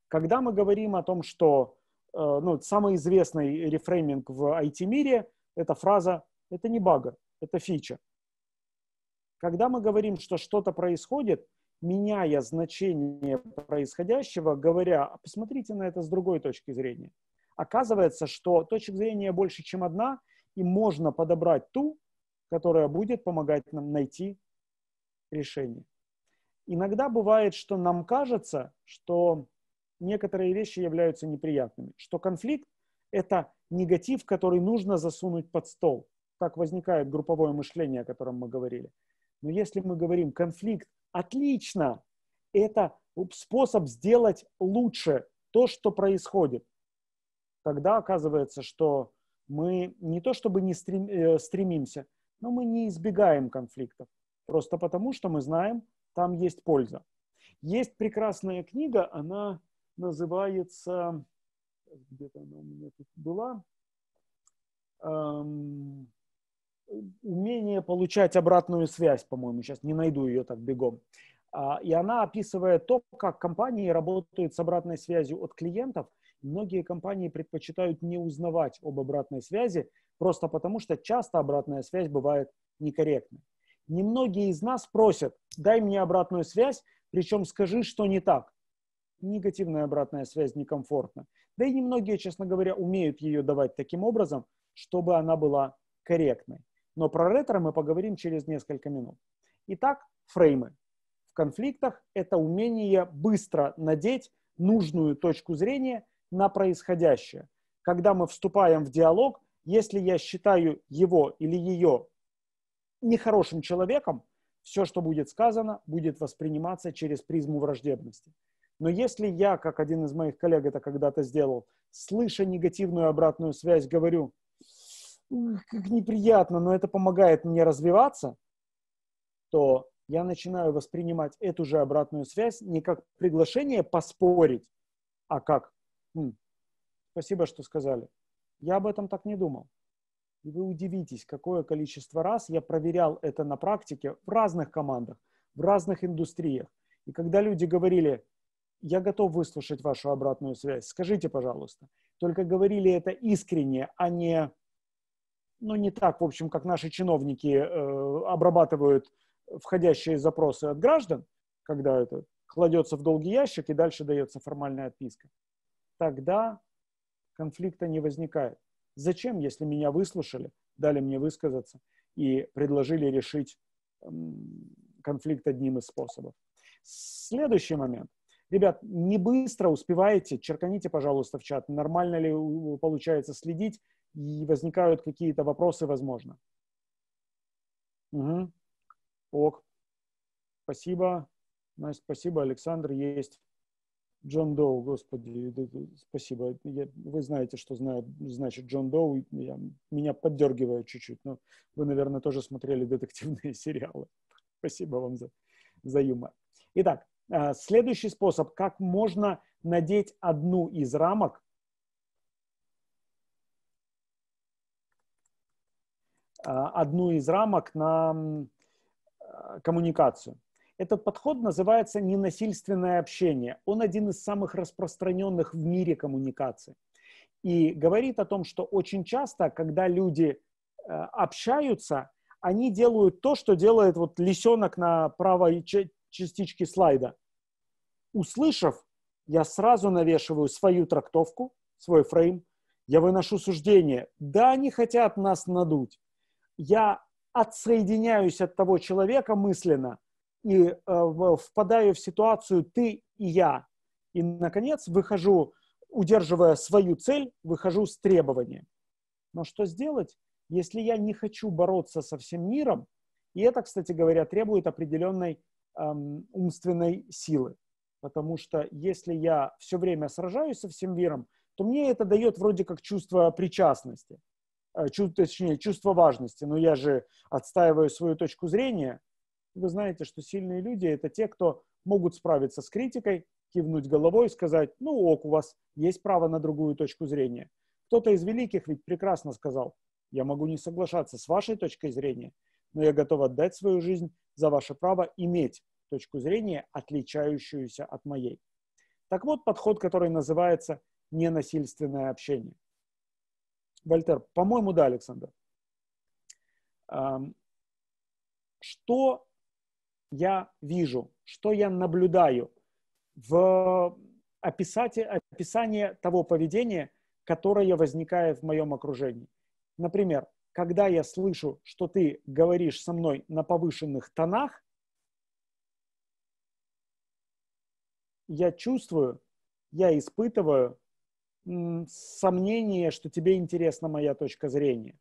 Когда мы говорим о том, что э, ну, самый известный рефрейминг в IT-мире – это фраза «это не бага, это фича». Когда мы говорим, что что-то происходит, меняя значение происходящего, говоря, «А посмотрите на это с другой точки зрения – Оказывается, что точек зрения больше, чем одна, и можно подобрать ту, которая будет помогать нам найти решение. Иногда бывает, что нам кажется, что некоторые вещи являются неприятными, что конфликт – это негатив, который нужно засунуть под стол. Так возникает групповое мышление, о котором мы говорили. Но если мы говорим «конфликт – отлично», это способ сделать лучше то, что происходит. Когда оказывается, что мы не то чтобы не стрем, э, стремимся, но мы не избегаем конфликтов, просто потому что мы знаем, там есть польза. Есть прекрасная книга, она называется, где-то она у меня тут была, эм, «Умение получать обратную связь», по-моему, сейчас не найду ее так бегом. А, и она описывает то, как компании работают с обратной связью от клиентов – многие компании предпочитают не узнавать об обратной связи, просто потому что часто обратная связь бывает некорректной. Немногие из нас просят, дай мне обратную связь, причем скажи, что не так. Негативная обратная связь некомфортна. Да и немногие, честно говоря, умеют ее давать таким образом, чтобы она была корректной. Но про ретро мы поговорим через несколько минут. Итак, фреймы. В конфликтах это умение быстро надеть нужную точку зрения на происходящее. Когда мы вступаем в диалог, если я считаю его или ее нехорошим человеком, все, что будет сказано, будет восприниматься через призму враждебности. Но если я, как один из моих коллег это когда-то сделал, слыша негативную обратную связь, говорю, как неприятно, но это помогает мне развиваться, то я начинаю воспринимать эту же обратную связь не как приглашение поспорить, а как спасибо, что сказали. Я об этом так не думал. И вы удивитесь, какое количество раз я проверял это на практике в разных командах, в разных индустриях. И когда люди говорили, я готов выслушать вашу обратную связь, скажите, пожалуйста. Только говорили это искренне, а не, ну, не так, в общем, как наши чиновники э, обрабатывают входящие запросы от граждан, когда это кладется в долгий ящик и дальше дается формальная отписка тогда конфликта не возникает. Зачем, если меня выслушали, дали мне высказаться и предложили решить конфликт одним из способов? Следующий момент. Ребят, не быстро успеваете, черканите, пожалуйста, в чат, нормально ли получается следить, и возникают какие-то вопросы, возможно. Угу. Ок. Спасибо. Настя, спасибо, Александр, есть. Джон Доу, господи, спасибо. Я, вы знаете, что знает, значит Джон Доу. Я, меня поддергивает чуть-чуть, но вы, наверное, тоже смотрели детективные сериалы. Спасибо вам за, за юмор. Итак, э, следующий способ, как можно надеть одну из рамок э, одну из рамок на э, коммуникацию. Этот подход называется ненасильственное общение. Он один из самых распространенных в мире коммуникаций. И говорит о том, что очень часто, когда люди э, общаются, они делают то, что делает вот лисенок на правой частичке слайда. Услышав, я сразу навешиваю свою трактовку, свой фрейм, я выношу суждение. Да, они хотят нас надуть. Я отсоединяюсь от того человека мысленно, и э, впадаю в ситуацию ты и я. И, наконец, выхожу, удерживая свою цель, выхожу с требованием. Но что сделать, если я не хочу бороться со всем миром? И это, кстати говоря, требует определенной эм, умственной силы. Потому что если я все время сражаюсь со всем миром, то мне это дает вроде как чувство причастности, э, чу, точнее, чувство важности. Но я же отстаиваю свою точку зрения, вы знаете, что сильные люди — это те, кто могут справиться с критикой, кивнуть головой и сказать, ну ок, у вас есть право на другую точку зрения. Кто-то из великих ведь прекрасно сказал, я могу не соглашаться с вашей точкой зрения, но я готов отдать свою жизнь за ваше право иметь точку зрения, отличающуюся от моей. Так вот, подход, который называется ненасильственное общение. Вольтер, по-моему, да, Александр. Что я вижу, что я наблюдаю в описании, описании того поведения, которое возникает в моем окружении. Например, когда я слышу, что ты говоришь со мной на повышенных тонах, я чувствую, я испытываю сомнение, что тебе интересна моя точка зрения.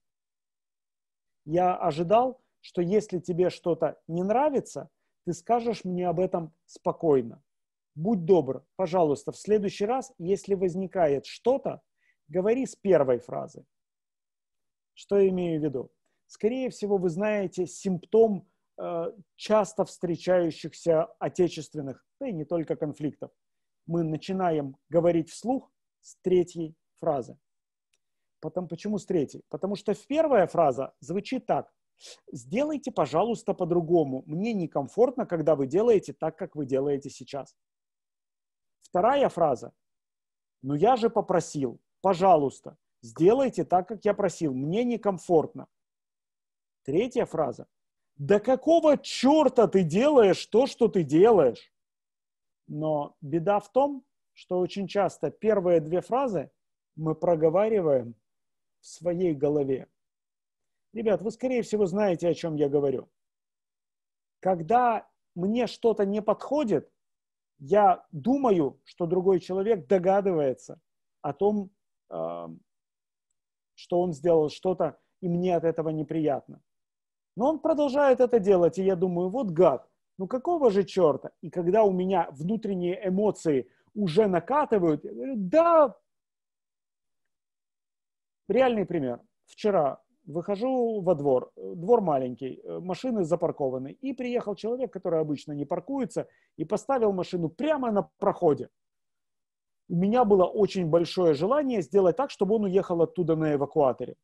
Я ожидал, что если тебе что-то не нравится, ты скажешь мне об этом спокойно. Будь добр, пожалуйста, в следующий раз, если возникает что-то, говори с первой фразы. Что я имею в виду? Скорее всего, вы знаете симптом э, часто встречающихся отечественных, да и не только конфликтов. Мы начинаем говорить вслух с третьей фразы. Потом, почему с третьей? Потому что первая фраза звучит так. Сделайте, пожалуйста, по-другому. Мне некомфортно, когда вы делаете так, как вы делаете сейчас. Вторая фраза. Но «Ну я же попросил. Пожалуйста, сделайте так, как я просил. Мне некомфортно. Третья фраза. Да какого черта ты делаешь то, что ты делаешь? Но беда в том, что очень часто первые две фразы мы проговариваем в своей голове. Ребят, вы, скорее всего, знаете, о чем я говорю. Когда мне что-то не подходит, я думаю, что другой человек догадывается о том, что он сделал что-то, и мне от этого неприятно. Но он продолжает это делать, и я думаю, вот гад, ну какого же черта? И когда у меня внутренние эмоции уже накатывают, я говорю, да, реальный пример. Вчера Выхожу во двор, двор маленький, э, машины запаркованы. И приехал человек, который обычно не паркуется, и поставил машину прямо на проходе. У меня было очень большое желание сделать так, чтобы он уехал оттуда на эвакуаторе.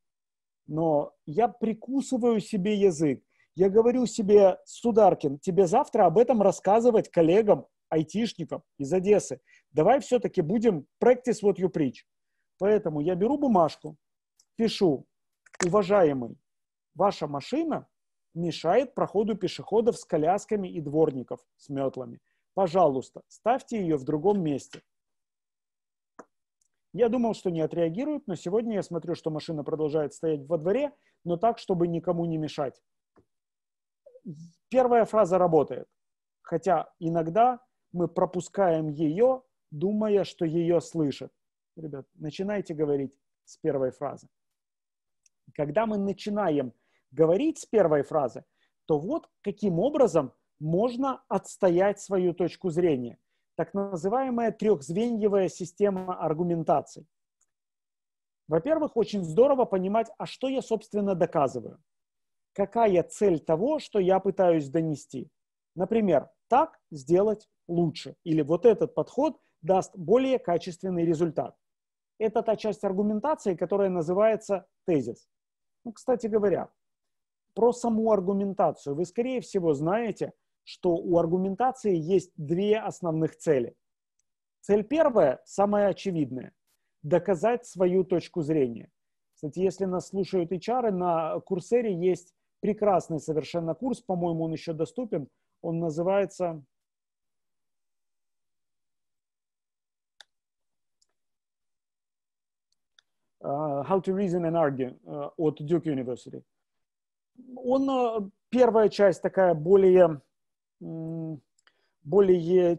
Но я прикусываю себе язык. Я говорю себе, Сударкин, тебе завтра об этом рассказывать коллегам, айтишникам из Одессы. Давай все-таки будем practice what you preach. Поэтому я беру бумажку, пишу уважаемый, ваша машина мешает проходу пешеходов с колясками и дворников с метлами. Пожалуйста, ставьте ее в другом месте. Я думал, что не отреагируют, но сегодня я смотрю, что машина продолжает стоять во дворе, но так, чтобы никому не мешать. Первая фраза работает. Хотя иногда мы пропускаем ее, думая, что ее слышат. Ребят, начинайте говорить с первой фразы. Когда мы начинаем говорить с первой фразы, то вот каким образом можно отстоять свою точку зрения. Так называемая трехзвеньевая система аргументаций. Во-первых, очень здорово понимать, а что я, собственно, доказываю. Какая цель того, что я пытаюсь донести. Например, так сделать лучше. Или вот этот подход даст более качественный результат. Это та часть аргументации, которая называется тезис. Ну, кстати говоря, про саму аргументацию. Вы, скорее всего, знаете, что у аргументации есть две основных цели. Цель первая, самая очевидная – доказать свою точку зрения. Кстати, если нас слушают HR, на Курсере есть прекрасный совершенно курс, по-моему, он еще доступен. Он называется How to Reason and Argue э, от Duke University. Он, э, первая часть такая более, более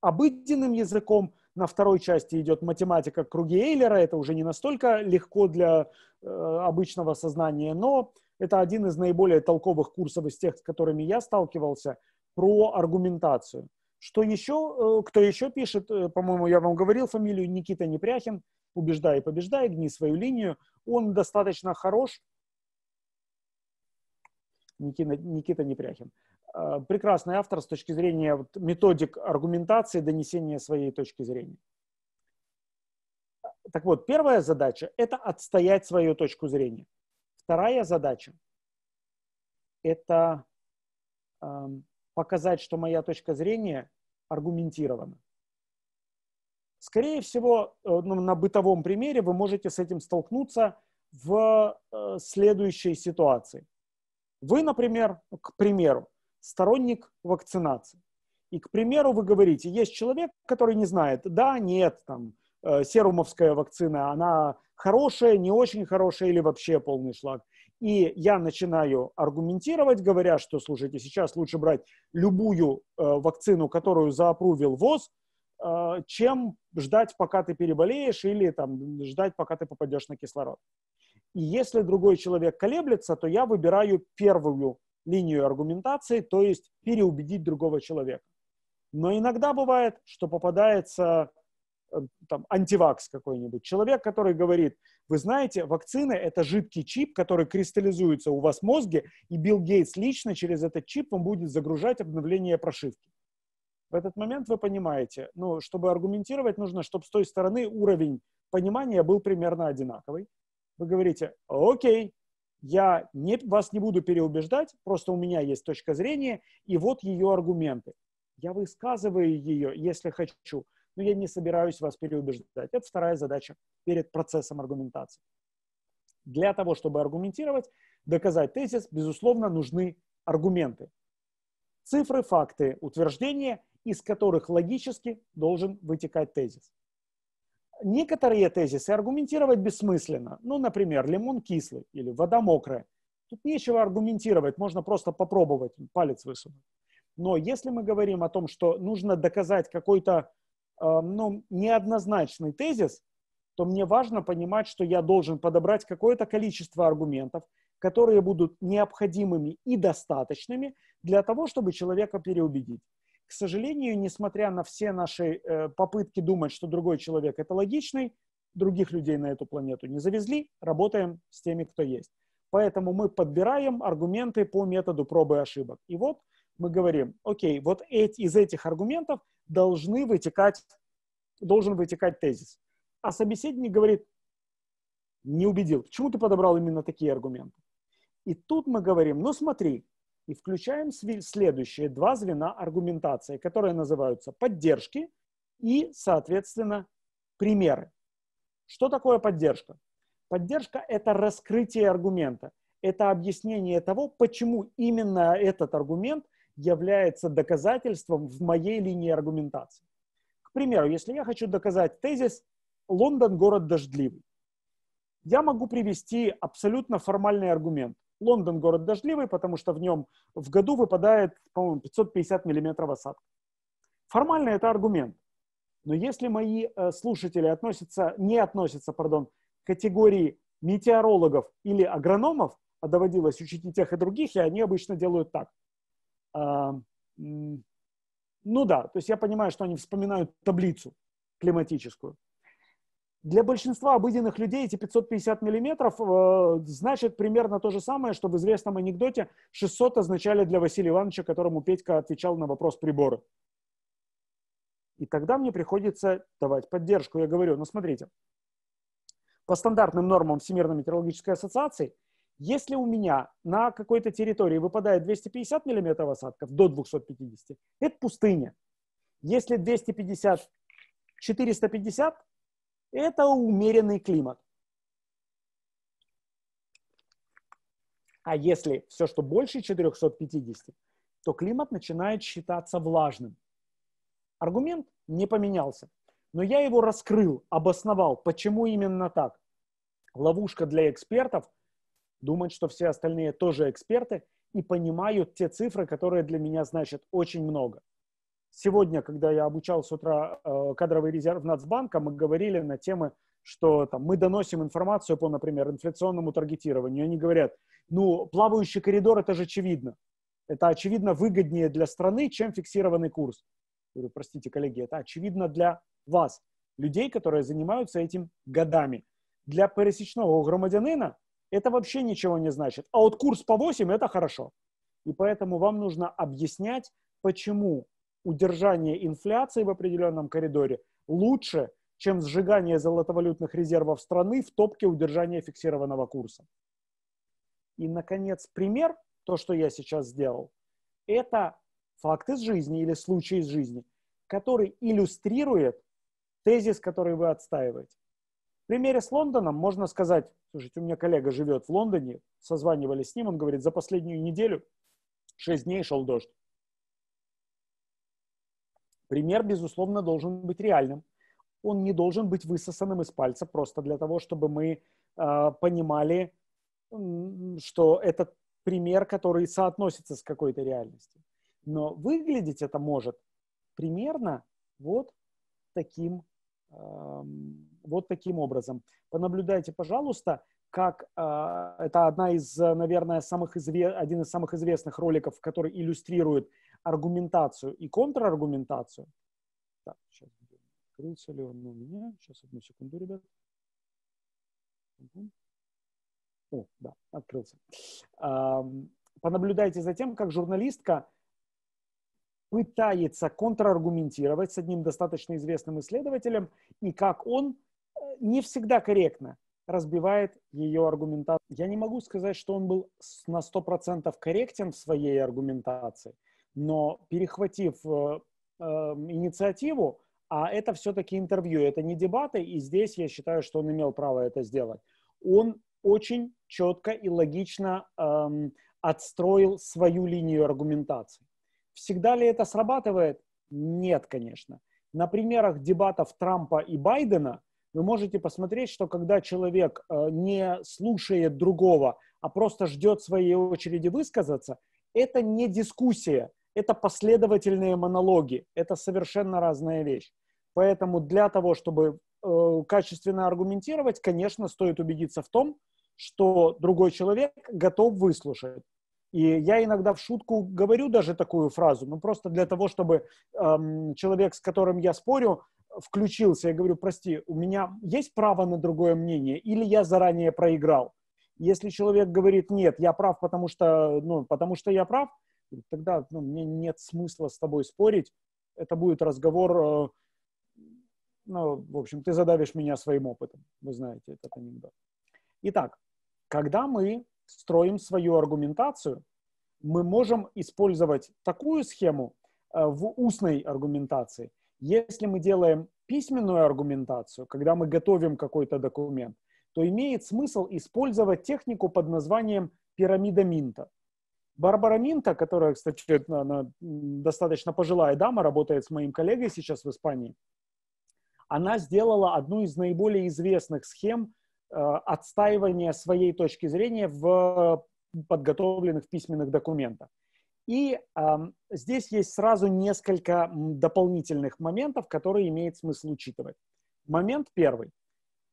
обыденным языком, на второй части идет математика круги Эйлера, это уже не настолько легко для э, обычного сознания, но это один из наиболее толковых курсов из тех, с которыми я сталкивался, про аргументацию. Что еще, э, кто еще пишет, э, по-моему, я вам говорил фамилию, Никита Непряхин, «Убеждай и побеждай», «Гни свою линию». Он достаточно хорош, Никита, Никита Непряхин. Э, прекрасный автор с точки зрения вот, методик аргументации, донесения своей точки зрения. Так вот, первая задача – это отстоять свою точку зрения. Вторая задача – это эм, показать, что моя точка зрения аргументирована. Скорее всего, э, ну, на бытовом примере вы можете с этим столкнуться в э, следующей ситуации. Вы, например, к примеру, сторонник вакцинации. И, к примеру, вы говорите, есть человек, который не знает, да, нет, там, э, серумовская вакцина, она хорошая, не очень хорошая или вообще полный шлаг. И я начинаю аргументировать, говоря, что, слушайте, сейчас лучше брать любую э, вакцину, которую заапрувил ВОЗ, э, чем ждать, пока ты переболеешь, или там, ждать, пока ты попадешь на кислород. И если другой человек колеблется, то я выбираю первую линию аргументации, то есть переубедить другого человека. Но иногда бывает, что попадается Э, там, антивакс какой-нибудь, человек, который говорит, вы знаете, вакцина — это жидкий чип, который кристаллизуется у вас в мозге, и Билл Гейтс лично через этот чип он будет загружать обновление прошивки. В этот момент вы понимаете, ну, чтобы аргументировать, нужно, чтобы с той стороны уровень понимания был примерно одинаковый. Вы говорите, окей, я не, вас не буду переубеждать, просто у меня есть точка зрения, и вот ее аргументы. Я высказываю ее, если хочу, но я не собираюсь вас переубеждать. Это вторая задача перед процессом аргументации. Для того, чтобы аргументировать, доказать тезис, безусловно, нужны аргументы. Цифры, факты, утверждения, из которых логически должен вытекать тезис. Некоторые тезисы аргументировать бессмысленно. Ну, например, лимон кислый или вода мокрая. Тут нечего аргументировать, можно просто попробовать, палец высунуть. Но если мы говорим о том, что нужно доказать какой-то Эм, ну, неоднозначный тезис, то мне важно понимать, что я должен подобрать какое-то количество аргументов, которые будут необходимыми и достаточными для того, чтобы человека переубедить. К сожалению, несмотря на все наши э, попытки думать, что другой человек это логичный, других людей на эту планету не завезли, работаем с теми, кто есть. Поэтому мы подбираем аргументы по методу пробы и ошибок. И вот мы говорим, окей, вот эти, из этих аргументов должны вытекать, должен вытекать тезис. А собеседник говорит, не убедил. Почему ты подобрал именно такие аргументы? И тут мы говорим, ну смотри, и включаем следующие два звена аргументации, которые называются поддержки и, соответственно, примеры. Что такое поддержка? Поддержка – это раскрытие аргумента, это объяснение того, почему именно этот аргумент является доказательством в моей линии аргументации. К примеру, если я хочу доказать тезис «Лондон – город дождливый», я могу привести абсолютно формальный аргумент. Лондон – город дождливый, потому что в нем в году выпадает, по-моему, 550 миллиметров осадков. Формально это аргумент. Но если мои э, слушатели относятся, не относятся пардон, к категории метеорологов или агрономов, а доводилось учить и тех, и других, и они обычно делают так. А, ну да, то есть я понимаю, что они вспоминают таблицу климатическую. Для большинства обыденных людей эти 550 миллиметров э, значит примерно то же самое, что в известном анекдоте 600 означали для Василия Ивановича, которому Петька отвечал на вопрос прибора. И тогда мне приходится давать поддержку. Я говорю, ну смотрите, по стандартным нормам Всемирной метеорологической ассоциации если у меня на какой-то территории выпадает 250 миллиметров осадков до 250, это пустыня. Если 250, 450, это умеренный климат. А если все, что больше 450, то климат начинает считаться влажным. Аргумент не поменялся, но я его раскрыл, обосновал, почему именно так. Ловушка для экспертов – думать, что все остальные тоже эксперты и понимают те цифры, которые для меня значат очень много. Сегодня, когда я обучал с утра э, кадровый резерв Нацбанка, мы говорили на темы, что там, мы доносим информацию по, например, инфляционному таргетированию. Они говорят, ну, плавающий коридор, это же очевидно. Это, очевидно, выгоднее для страны, чем фиксированный курс. Я говорю, простите, коллеги, это очевидно для вас, людей, которые занимаются этим годами. Для пересечного громадянина это вообще ничего не значит. А вот курс по 8 – это хорошо. И поэтому вам нужно объяснять, почему удержание инфляции в определенном коридоре лучше, чем сжигание золотовалютных резервов страны в топке удержания фиксированного курса. И, наконец, пример, то, что я сейчас сделал, это факт из жизни или случай из жизни, который иллюстрирует тезис, который вы отстаиваете примере с Лондоном можно сказать, слушайте, у меня коллега живет в Лондоне, созванивались с ним, он говорит, за последнюю неделю 6 дней шел дождь. Пример, безусловно, должен быть реальным. Он не должен быть высосанным из пальца просто для того, чтобы мы э, понимали, что этот пример, который соотносится с какой-то реальностью. Но выглядеть это может примерно вот таким Эм, вот таким образом. Понаблюдайте, пожалуйста, как э, это одна из, наверное, самых изве... один из самых известных роликов, который иллюстрирует аргументацию и контраргументацию. Так, сейчас открылся ли он ну, у меня. Сейчас одну секунду, ребят. Угу. О, да, открылся. Эм, понаблюдайте за тем, как журналистка пытается контраргументировать с одним достаточно известным исследователем, и как он э, не всегда корректно разбивает ее аргументацию. Я не могу сказать, что он был на 100% корректен в своей аргументации, но перехватив э, э, инициативу, а это все-таки интервью, это не дебаты, и здесь я считаю, что он имел право это сделать. Он очень четко и логично эм, отстроил свою линию аргументации. Всегда ли это срабатывает? Нет, конечно. На примерах дебатов Трампа и Байдена вы можете посмотреть, что когда человек э, не слушает другого, а просто ждет своей очереди высказаться, это не дискуссия, это последовательные монологи, это совершенно разная вещь. Поэтому для того, чтобы э, качественно аргументировать, конечно, стоит убедиться в том, что другой человек готов выслушать. И я иногда в шутку говорю даже такую фразу, ну просто для того, чтобы эм, человек, с которым я спорю, включился. Я говорю, прости, у меня есть право на другое мнение или я заранее проиграл? Если человек говорит, нет, я прав, потому что, ну, потому что я прав, тогда ну, мне нет смысла с тобой спорить. Это будет разговор, э, ну, в общем, ты задавишь меня своим опытом. Вы знаете этот анекдот. Итак, когда мы строим свою аргументацию, мы можем использовать такую схему э, в устной аргументации. Если мы делаем письменную аргументацию, когда мы готовим какой-то документ, то имеет смысл использовать технику под названием пирамида Минта. Барбара Минта, которая, кстати, она достаточно пожилая дама, работает с моим коллегой сейчас в Испании, она сделала одну из наиболее известных схем Э, отстаивание своей точки зрения в э, подготовленных письменных документах. И э, здесь есть сразу несколько дополнительных моментов, которые имеет смысл учитывать. Момент первый.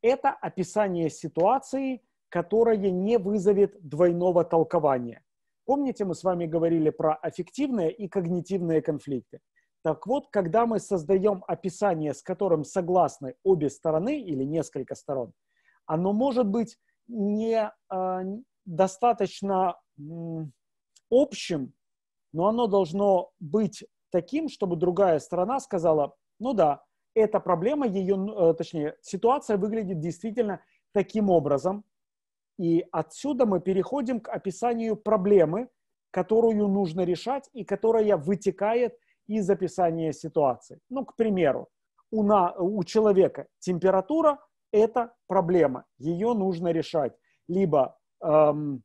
Это описание ситуации, которая не вызовет двойного толкования. Помните, мы с вами говорили про аффективные и когнитивные конфликты. Так вот, когда мы создаем описание, с которым согласны обе стороны или несколько сторон, оно может быть не э, достаточно общим, но оно должно быть таким, чтобы другая сторона сказала, ну да, эта проблема, ее, э, точнее, ситуация выглядит действительно таким образом. И отсюда мы переходим к описанию проблемы, которую нужно решать и которая вытекает из описания ситуации. Ну, к примеру, у, на, у человека температура, это проблема, ее нужно решать. Либо эм,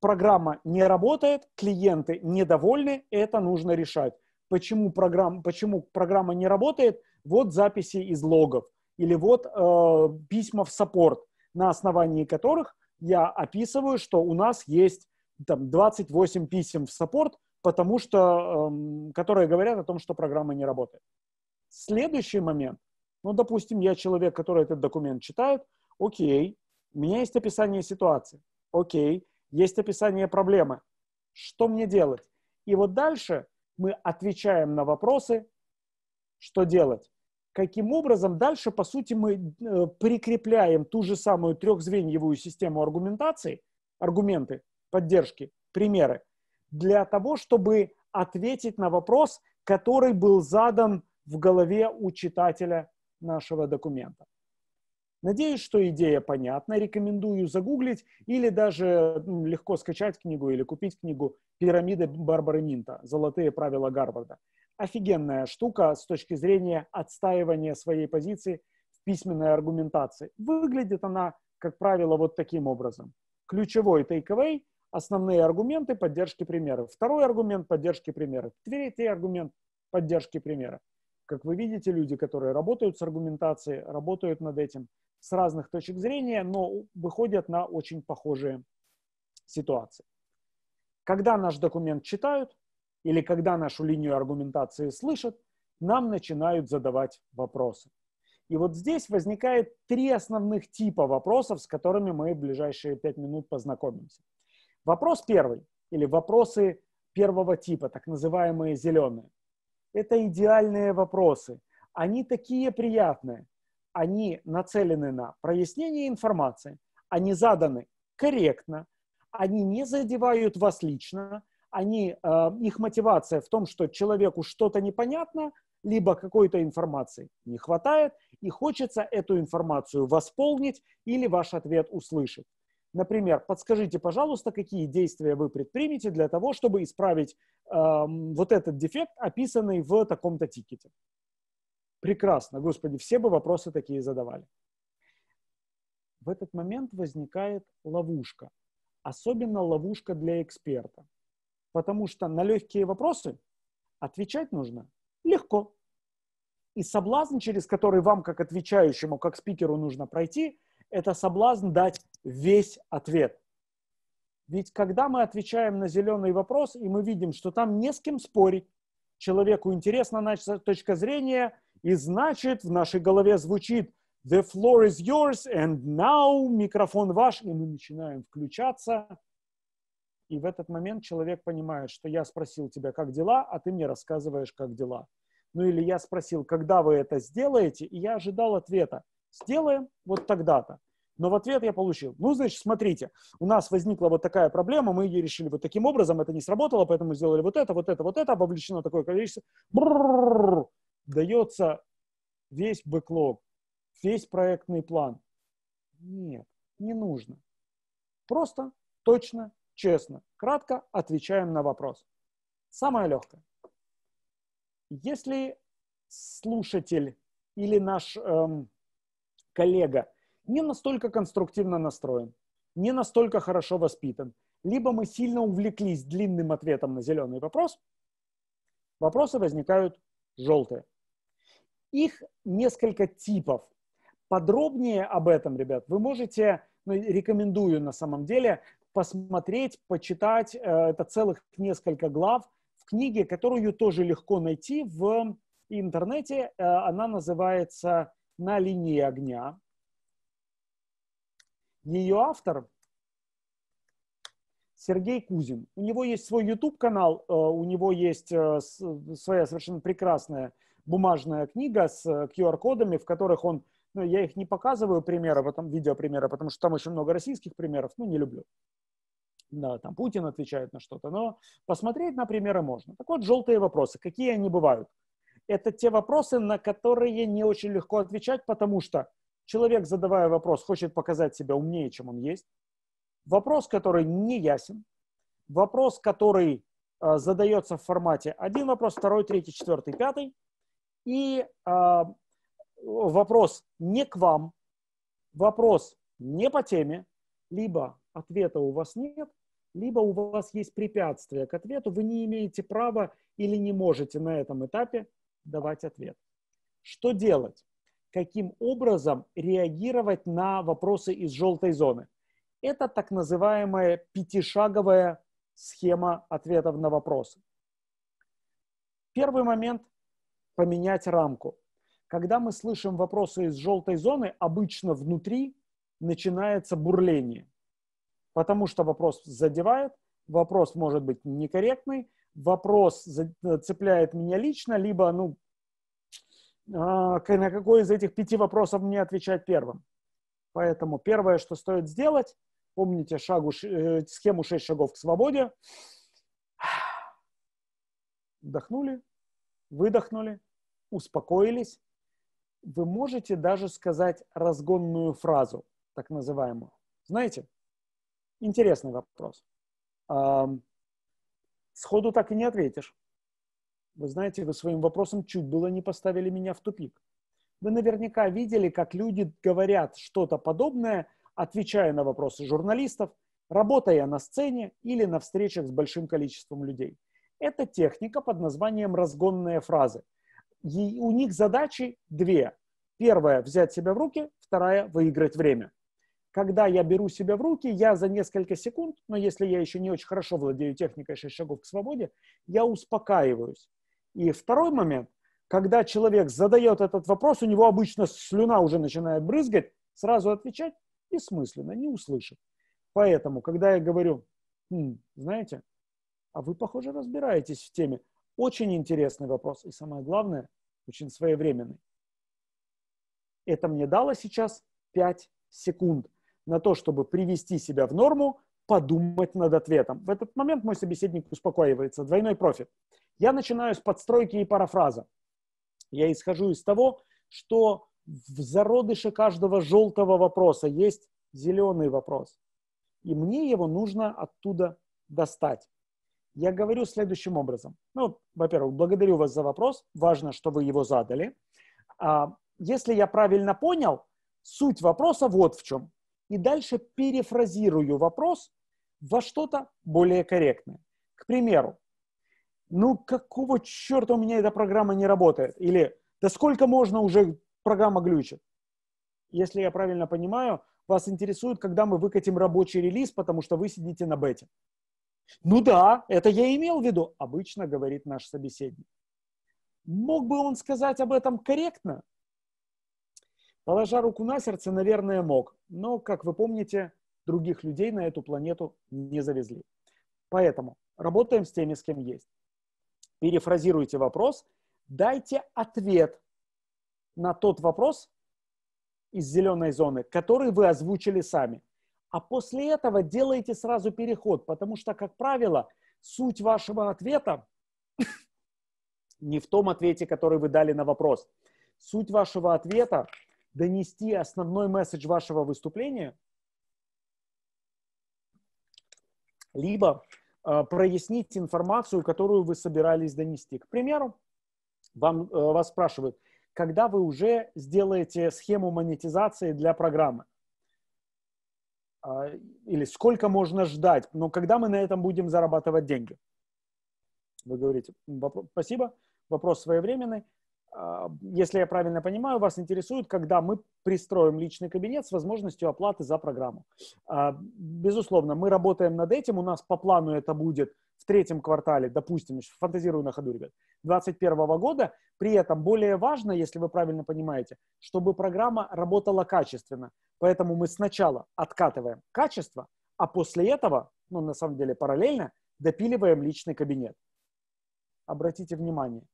программа не работает, клиенты недовольны, это нужно решать. Почему, программ, почему программа не работает? Вот записи из логов или вот э, письма в саппорт, на основании которых я описываю, что у нас есть там, 28 писем в саппорт, потому что, э, которые говорят о том, что программа не работает. Следующий момент – ну, допустим, я человек, который этот документ читает, окей, у меня есть описание ситуации, окей, есть описание проблемы, что мне делать? И вот дальше мы отвечаем на вопросы, что делать. Каким образом дальше, по сути, мы э, прикрепляем ту же самую трехзвеньевую систему аргументации, аргументы, поддержки, примеры, для того, чтобы ответить на вопрос, который был задан в голове у читателя нашего документа. Надеюсь, что идея понятна. Рекомендую загуглить или даже легко скачать книгу или купить книгу «Пирамиды Барбары Минта. Золотые правила Гарварда». Офигенная штука с точки зрения отстаивания своей позиции в письменной аргументации. Выглядит она, как правило, вот таким образом. Ключевой тейковей – основные аргументы поддержки примеров. Второй аргумент – поддержки примеров. Третий аргумент – поддержки примеров. Как вы видите, люди, которые работают с аргументацией, работают над этим с разных точек зрения, но выходят на очень похожие ситуации. Когда наш документ читают или когда нашу линию аргументации слышат, нам начинают задавать вопросы. И вот здесь возникает три основных типа вопросов, с которыми мы в ближайшие пять минут познакомимся. Вопрос первый, или вопросы первого типа, так называемые зеленые это идеальные вопросы. Они такие приятные. Они нацелены на прояснение информации. Они заданы корректно. Они не задевают вас лично. Они, э, их мотивация в том, что человеку что-то непонятно, либо какой-то информации не хватает, и хочется эту информацию восполнить или ваш ответ услышать. Например, подскажите, пожалуйста, какие действия вы предпримете для того, чтобы исправить э, вот этот дефект, описанный в таком-то тикете. Прекрасно, господи, все бы вопросы такие задавали. В этот момент возникает ловушка, особенно ловушка для эксперта, потому что на легкие вопросы отвечать нужно легко. И соблазн, через который вам, как отвечающему, как спикеру нужно пройти – это соблазн дать весь ответ. Ведь когда мы отвечаем на зеленый вопрос, и мы видим, что там не с кем спорить, человеку интересна наша точка зрения, и значит в нашей голове звучит «The floor is yours, and now микрофон ваш», и мы начинаем включаться. И в этот момент человек понимает, что я спросил тебя, как дела, а ты мне рассказываешь, как дела. Ну или я спросил, когда вы это сделаете, и я ожидал ответа сделаем вот тогда-то. Но в ответ я получил, ну, значит, смотрите, у нас возникла вот такая проблема, мы ее решили вот таким образом, это не сработало, поэтому сделали вот это, вот это, вот это, вовлечено такое количество. Брррррр, дается весь бэклог, весь проектный план. Нет, не нужно. Просто, точно, честно, кратко отвечаем на вопрос. Самое легкое. Если слушатель или наш эм, коллега не настолько конструктивно настроен, не настолько хорошо воспитан, либо мы сильно увлеклись длинным ответом на зеленый вопрос, вопросы возникают желтые. Их несколько типов. Подробнее об этом, ребят, вы можете, ну, рекомендую на самом деле, посмотреть, почитать. Э, это целых несколько глав в книге, которую тоже легко найти в интернете. Э, она называется на линии огня. Ее автор Сергей Кузин. У него есть свой YouTube-канал, э, у него есть э, своя совершенно прекрасная бумажная книга с QR-кодами, э, в которых он, ну, я их не показываю примеры, потом видеопримеры, потому что там очень много российских примеров, ну, не люблю. Да, там Путин отвечает на что-то, но посмотреть на примеры можно. Так вот, желтые вопросы. Какие они бывают? это те вопросы, на которые не очень легко отвечать, потому что человек, задавая вопрос, хочет показать себя умнее, чем он есть. Вопрос, который не ясен. Вопрос, который э, задается в формате один вопрос, второй, третий, четвертый, пятый. И э, вопрос не к вам, вопрос не по теме, либо ответа у вас нет, либо у вас есть препятствие к ответу, вы не имеете права или не можете на этом этапе давать ответ. Что делать? Каким образом реагировать на вопросы из желтой зоны? Это так называемая пятишаговая схема ответов на вопросы. Первый момент – поменять рамку. Когда мы слышим вопросы из желтой зоны, обычно внутри начинается бурление. Потому что вопрос задевает, вопрос может быть некорректный, вопрос э, цепляет меня лично, либо, ну, а, на какой из этих пяти вопросов мне отвечать первым. Поэтому первое, что стоит сделать, помните шагу, э, схему шесть шагов к свободе. Вдохнули, выдохнули, успокоились. Вы можете даже сказать разгонную фразу, так называемую. Знаете, интересный вопрос. Сходу так и не ответишь. Вы знаете, вы своим вопросом чуть было не поставили меня в тупик. Вы наверняка видели, как люди говорят что-то подобное, отвечая на вопросы журналистов, работая на сцене или на встречах с большим количеством людей. Это техника под названием разгонные фразы. И у них задачи две. Первая – взять себя в руки, вторая – выиграть время когда я беру себя в руки, я за несколько секунд, но если я еще не очень хорошо владею техникой 6 шагов к свободе, я успокаиваюсь. И второй момент, когда человек задает этот вопрос, у него обычно слюна уже начинает брызгать, сразу отвечать бессмысленно, не услышит. Поэтому, когда я говорю, хм, знаете, а вы, похоже, разбираетесь в теме, очень интересный вопрос и, самое главное, очень своевременный. Это мне дало сейчас 5 секунд на то, чтобы привести себя в норму, подумать над ответом. В этот момент мой собеседник успокаивается. Двойной профит. Я начинаю с подстройки и парафраза. Я исхожу из того, что в зародыше каждого желтого вопроса есть зеленый вопрос. И мне его нужно оттуда достать. Я говорю следующим образом. Ну, во-первых, благодарю вас за вопрос. Важно, что вы его задали. А, если я правильно понял, суть вопроса вот в чем и дальше перефразирую вопрос во что-то более корректное. К примеру, ну какого черта у меня эта программа не работает? Или да сколько можно уже программа глючит? Если я правильно понимаю, вас интересует, когда мы выкатим рабочий релиз, потому что вы сидите на бете. Ну да, это я имел в виду, обычно говорит наш собеседник. Мог бы он сказать об этом корректно, Положа руку на сердце, наверное, мог, но, как вы помните, других людей на эту планету не завезли. Поэтому работаем с теми, с кем есть. Перефразируйте вопрос, дайте ответ на тот вопрос из зеленой зоны, который вы озвучили сами. А после этого делайте сразу переход, потому что, как правило, суть вашего ответа не в том ответе, который вы дали на вопрос. Суть вашего ответа донести основной месседж вашего выступления, либо э, прояснить информацию, которую вы собирались донести. К примеру, вам, э, вас спрашивают, когда вы уже сделаете схему монетизации для программы? Э, или сколько можно ждать? Но когда мы на этом будем зарабатывать деньги? Вы говорите, спасибо, вопрос своевременный. А, если я правильно понимаю, вас интересует, когда мы пристроим личный кабинет с возможностью оплаты за программу. А, безусловно, мы работаем над этим. У нас по плану это будет в третьем квартале, допустим, фантазирую на ходу, ребят, 2021 года. При этом более важно, если вы правильно понимаете, чтобы программа работала качественно. Поэтому мы сначала откатываем качество, а после этого, ну, на самом деле параллельно, допиливаем личный кабинет. Обратите внимание,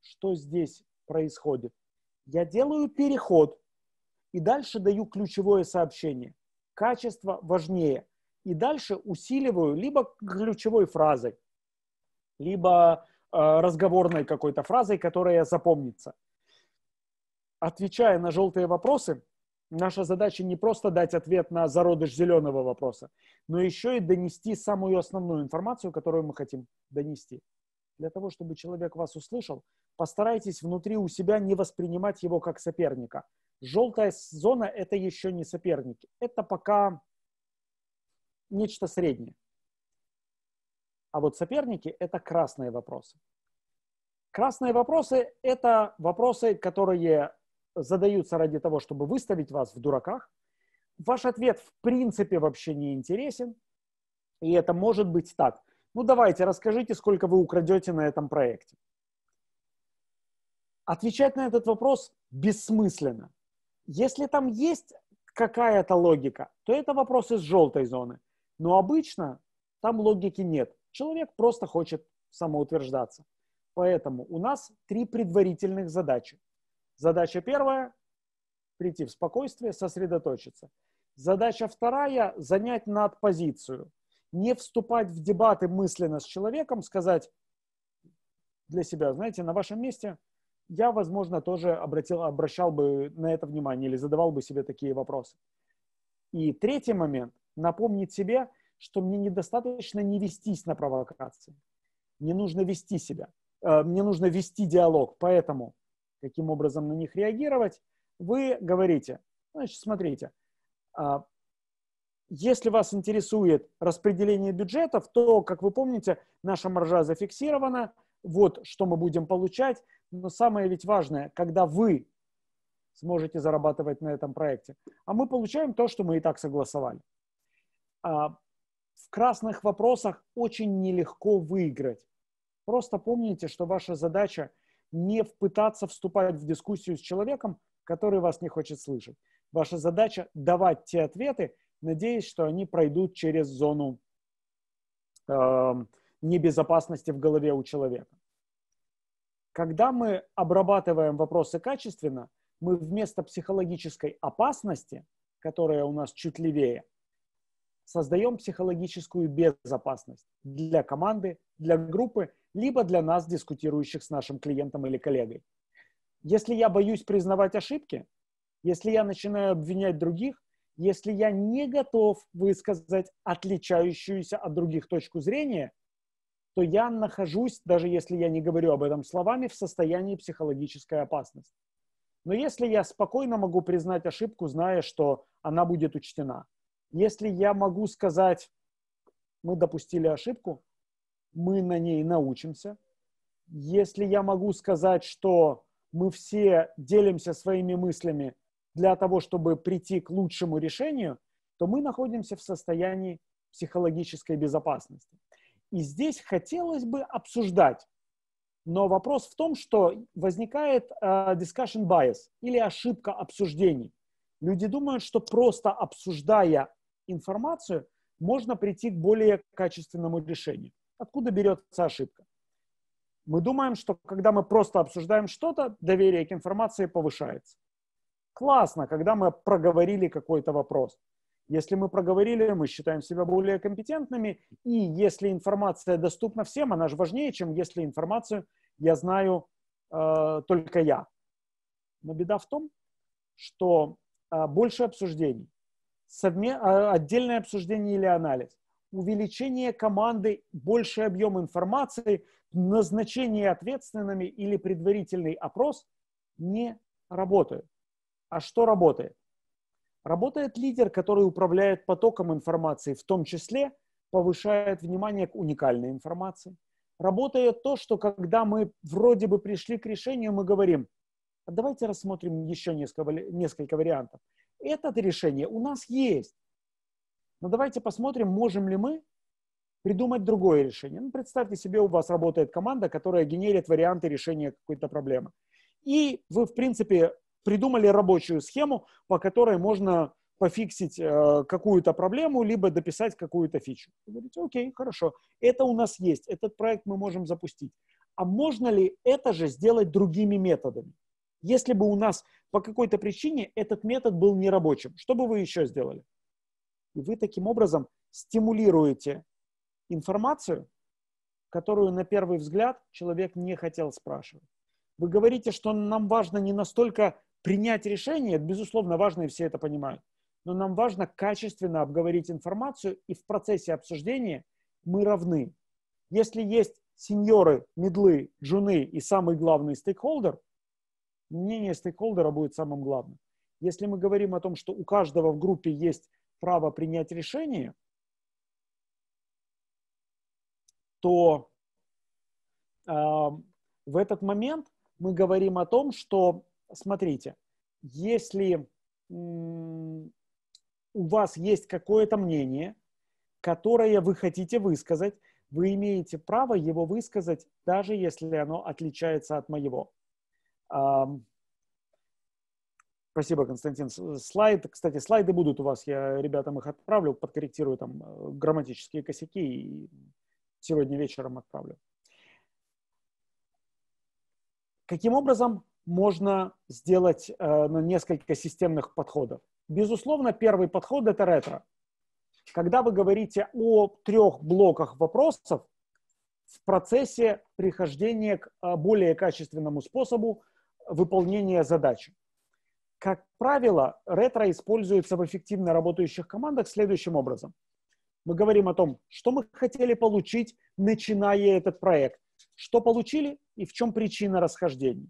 что здесь происходит. Я делаю переход и дальше даю ключевое сообщение. Качество важнее. И дальше усиливаю либо ключевой фразой, либо э, разговорной какой-то фразой, которая запомнится. Отвечая на желтые вопросы, наша задача не просто дать ответ на зародыш зеленого вопроса, но еще и донести самую основную информацию, которую мы хотим донести. Для того, чтобы человек вас услышал, постарайтесь внутри у себя не воспринимать его как соперника. Желтая зона – это еще не соперники. Это пока нечто среднее. А вот соперники – это красные вопросы. Красные вопросы – это вопросы, которые задаются ради того, чтобы выставить вас в дураках. Ваш ответ в принципе вообще не интересен. И это может быть так. Ну давайте, расскажите, сколько вы украдете на этом проекте. Отвечать на этот вопрос бессмысленно. Если там есть какая-то логика, то это вопрос из желтой зоны. Но обычно там логики нет. Человек просто хочет самоутверждаться. Поэтому у нас три предварительных задачи. Задача первая – прийти в спокойствие, сосредоточиться. Задача вторая – занять над позицию. Не вступать в дебаты мысленно с человеком, сказать для себя, знаете, на вашем месте я, возможно, тоже обратил, обращал бы на это внимание или задавал бы себе такие вопросы. И третий момент – напомнить себе, что мне недостаточно не вестись на провокации. Мне нужно вести себя. Э, мне нужно вести диалог. Поэтому, каким образом на них реагировать, вы говорите. Значит, смотрите. А, если вас интересует распределение бюджетов, то, как вы помните, наша маржа зафиксирована. Вот что мы будем получать. Но самое ведь важное, когда вы сможете зарабатывать на этом проекте. А мы получаем то, что мы и так согласовали. А, в красных вопросах очень нелегко выиграть. Просто помните, что ваша задача не пытаться вступать в дискуссию с человеком, который вас не хочет слышать. Ваша задача давать те ответы, надеясь, что они пройдут через зону э, небезопасности в голове у человека. Когда мы обрабатываем вопросы качественно, мы вместо психологической опасности, которая у нас чуть левее, создаем психологическую безопасность для команды, для группы, либо для нас, дискутирующих с нашим клиентом или коллегой. Если я боюсь признавать ошибки, если я начинаю обвинять других, если я не готов высказать отличающуюся от других точку зрения, то я нахожусь, даже если я не говорю об этом словами, в состоянии психологической опасности. Но если я спокойно могу признать ошибку, зная, что она будет учтена, если я могу сказать, мы допустили ошибку, мы на ней научимся, если я могу сказать, что мы все делимся своими мыслями для того, чтобы прийти к лучшему решению, то мы находимся в состоянии психологической безопасности. И здесь хотелось бы обсуждать. Но вопрос в том, что возникает uh, discussion bias или ошибка обсуждений. Люди думают, что просто обсуждая информацию, можно прийти к более качественному решению. Откуда берется ошибка? Мы думаем, что когда мы просто обсуждаем что-то, доверие к информации повышается. Классно, когда мы проговорили какой-то вопрос. Если мы проговорили, мы считаем себя более компетентными, и если информация доступна всем, она же важнее, чем если информацию я знаю э, только я. Но беда в том, что э, больше обсуждений, совме... А, отдельное обсуждение или анализ, увеличение команды, больший объем информации, назначение ответственными или предварительный опрос не работают. А что работает? Работает лидер, который управляет потоком информации, в том числе повышает внимание к уникальной информации. Работает то, что когда мы вроде бы пришли к решению, мы говорим, а давайте рассмотрим еще несколько, несколько вариантов. Это решение у нас есть. Но давайте посмотрим, можем ли мы придумать другое решение. Ну, представьте себе, у вас работает команда, которая генерит варианты решения какой-то проблемы. И вы, в принципе, придумали рабочую схему, по которой можно пофиксить э, какую-то проблему, либо дописать какую-то фичу. Вы говорите, окей, хорошо, это у нас есть, этот проект мы можем запустить. А можно ли это же сделать другими методами? Если бы у нас по какой-то причине этот метод был нерабочим, что бы вы еще сделали? И вы таким образом стимулируете информацию, которую на первый взгляд человек не хотел спрашивать. Вы говорите, что нам важно не настолько Принять решение, безусловно, важно, и все это понимают. Но нам важно качественно обговорить информацию, и в процессе обсуждения мы равны. Если есть сеньоры, медлы, джуны и самый главный стейкхолдер, мнение стейкхолдера будет самым главным. Если мы говорим о том, что у каждого в группе есть право принять решение, то э, в этот момент мы говорим о том, что смотрите, если у вас есть какое-то мнение, которое вы хотите высказать, вы имеете право его высказать, даже если оно отличается от моего. Спасибо, Константин. Слайд, кстати, слайды будут у вас, я ребятам их отправлю, подкорректирую там э, грамматические косяки и сегодня вечером отправлю. Каким образом можно сделать э, ну, несколько системных подходов. Безусловно, первый подход – это ретро. Когда вы говорите о трех блоках вопросов в процессе прихождения к э, более качественному способу выполнения задачи. Как правило, ретро используется в эффективно работающих командах следующим образом. Мы говорим о том, что мы хотели получить, начиная этот проект, что получили и в чем причина расхождений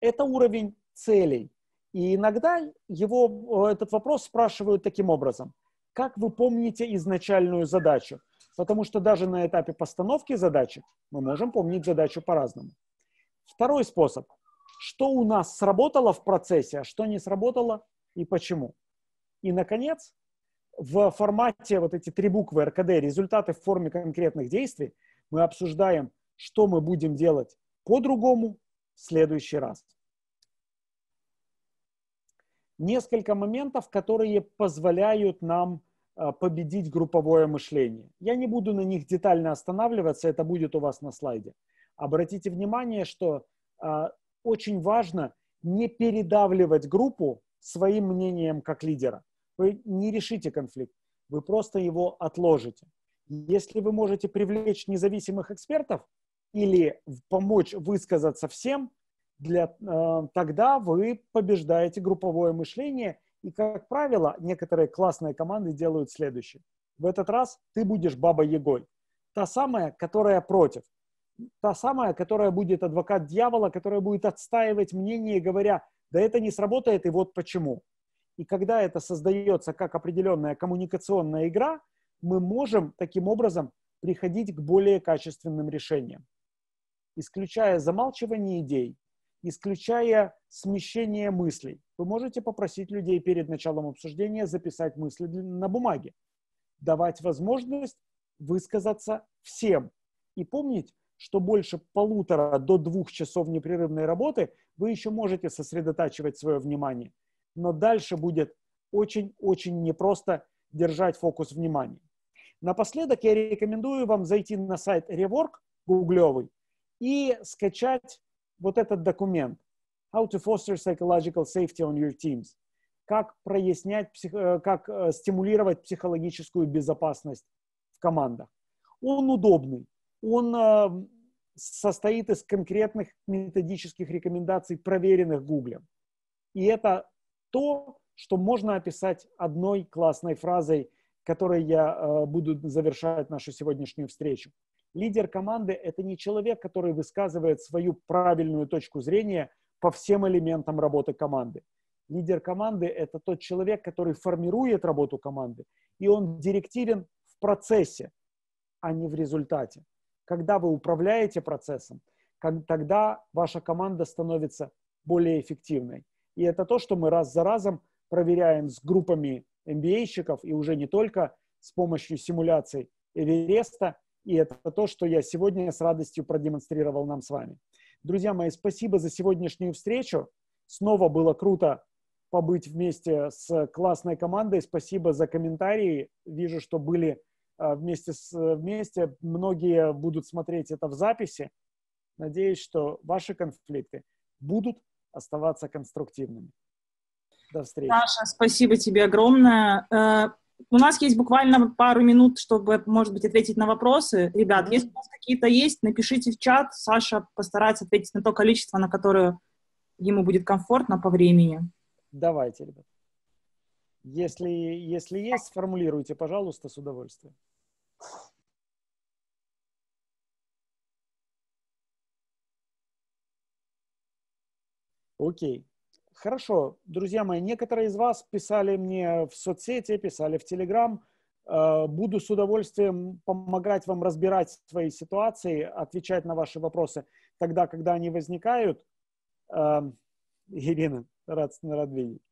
это уровень целей. И иногда его, э, этот вопрос спрашивают таким образом. Как вы помните изначальную задачу? Потому что даже на этапе постановки задачи мы можем помнить задачу по-разному. Второй способ. Что у нас сработало в процессе, а что не сработало и почему? И, наконец, в формате вот эти три буквы РКД, результаты в форме конкретных действий, мы обсуждаем, что мы будем делать по-другому, в следующий раз. Несколько моментов, которые позволяют нам э, победить групповое мышление. Я не буду на них детально останавливаться, это будет у вас на слайде. Обратите внимание, что э, очень важно не передавливать группу своим мнением как лидера. Вы не решите конфликт, вы просто его отложите. Если вы можете привлечь независимых экспертов, или помочь высказаться всем, для, э, тогда вы побеждаете групповое мышление. И, как правило, некоторые классные команды делают следующее. В этот раз ты будешь баба ягой, Та самая, которая против. Та самая, которая будет адвокат дьявола, которая будет отстаивать мнение, говоря, да это не сработает, и вот почему. И когда это создается как определенная коммуникационная игра, мы можем таким образом приходить к более качественным решениям исключая замалчивание идей, исключая смещение мыслей. Вы можете попросить людей перед началом обсуждения записать мысли на бумаге, давать возможность высказаться всем и помнить, что больше полутора до двух часов непрерывной работы вы еще можете сосредотачивать свое внимание. Но дальше будет очень-очень непросто держать фокус внимания. Напоследок я рекомендую вам зайти на сайт Rework гуглевый и скачать вот этот документ How to foster psychological safety on your teams. Как прояснять, э, как э, стимулировать психологическую безопасность в командах. Он удобный. Он э, состоит из конкретных методических рекомендаций, проверенных Гуглем. И это то, что можно описать одной классной фразой, которой я буду завершать нашу сегодняшнюю встречу лидер команды – это не человек, который высказывает свою правильную точку зрения по всем элементам работы команды. Лидер команды – это тот человек, который формирует работу команды, и он директивен в процессе, а не в результате. Когда вы управляете процессом, тогда ваша команда становится более эффективной. И это то, что мы раз за разом проверяем с группами MBA-щиков и уже не только с помощью симуляций Эвереста – и это то, что я сегодня с радостью продемонстрировал нам с вами. Друзья мои, спасибо за сегодняшнюю встречу. Снова было круто побыть вместе с классной командой. Спасибо за комментарии. Вижу, что были а, вместе, с, вместе. Многие будут смотреть это в записи. Надеюсь, что ваши конфликты будут оставаться конструктивными. До встречи. Саша, спасибо тебе огромное. Э, у нас есть буквально пару минут, чтобы, может быть, ответить на вопросы. Ребят, mm-hmm. если у вас какие-то есть, напишите в чат. Саша постарается ответить на то количество, на которое ему будет комфортно по времени. Давайте, ребят. Если, если есть, сформулируйте, пожалуйста, с удовольствием. Окей. Хорошо, друзья мои, некоторые из вас писали мне в соцсети, писали в Телеграм. Э, Буду с удовольствием помогать вам разбирать свои ситуации, отвечать на ваши вопросы тогда, когда они возникают. Эм, Ирина, рад, рад видеть.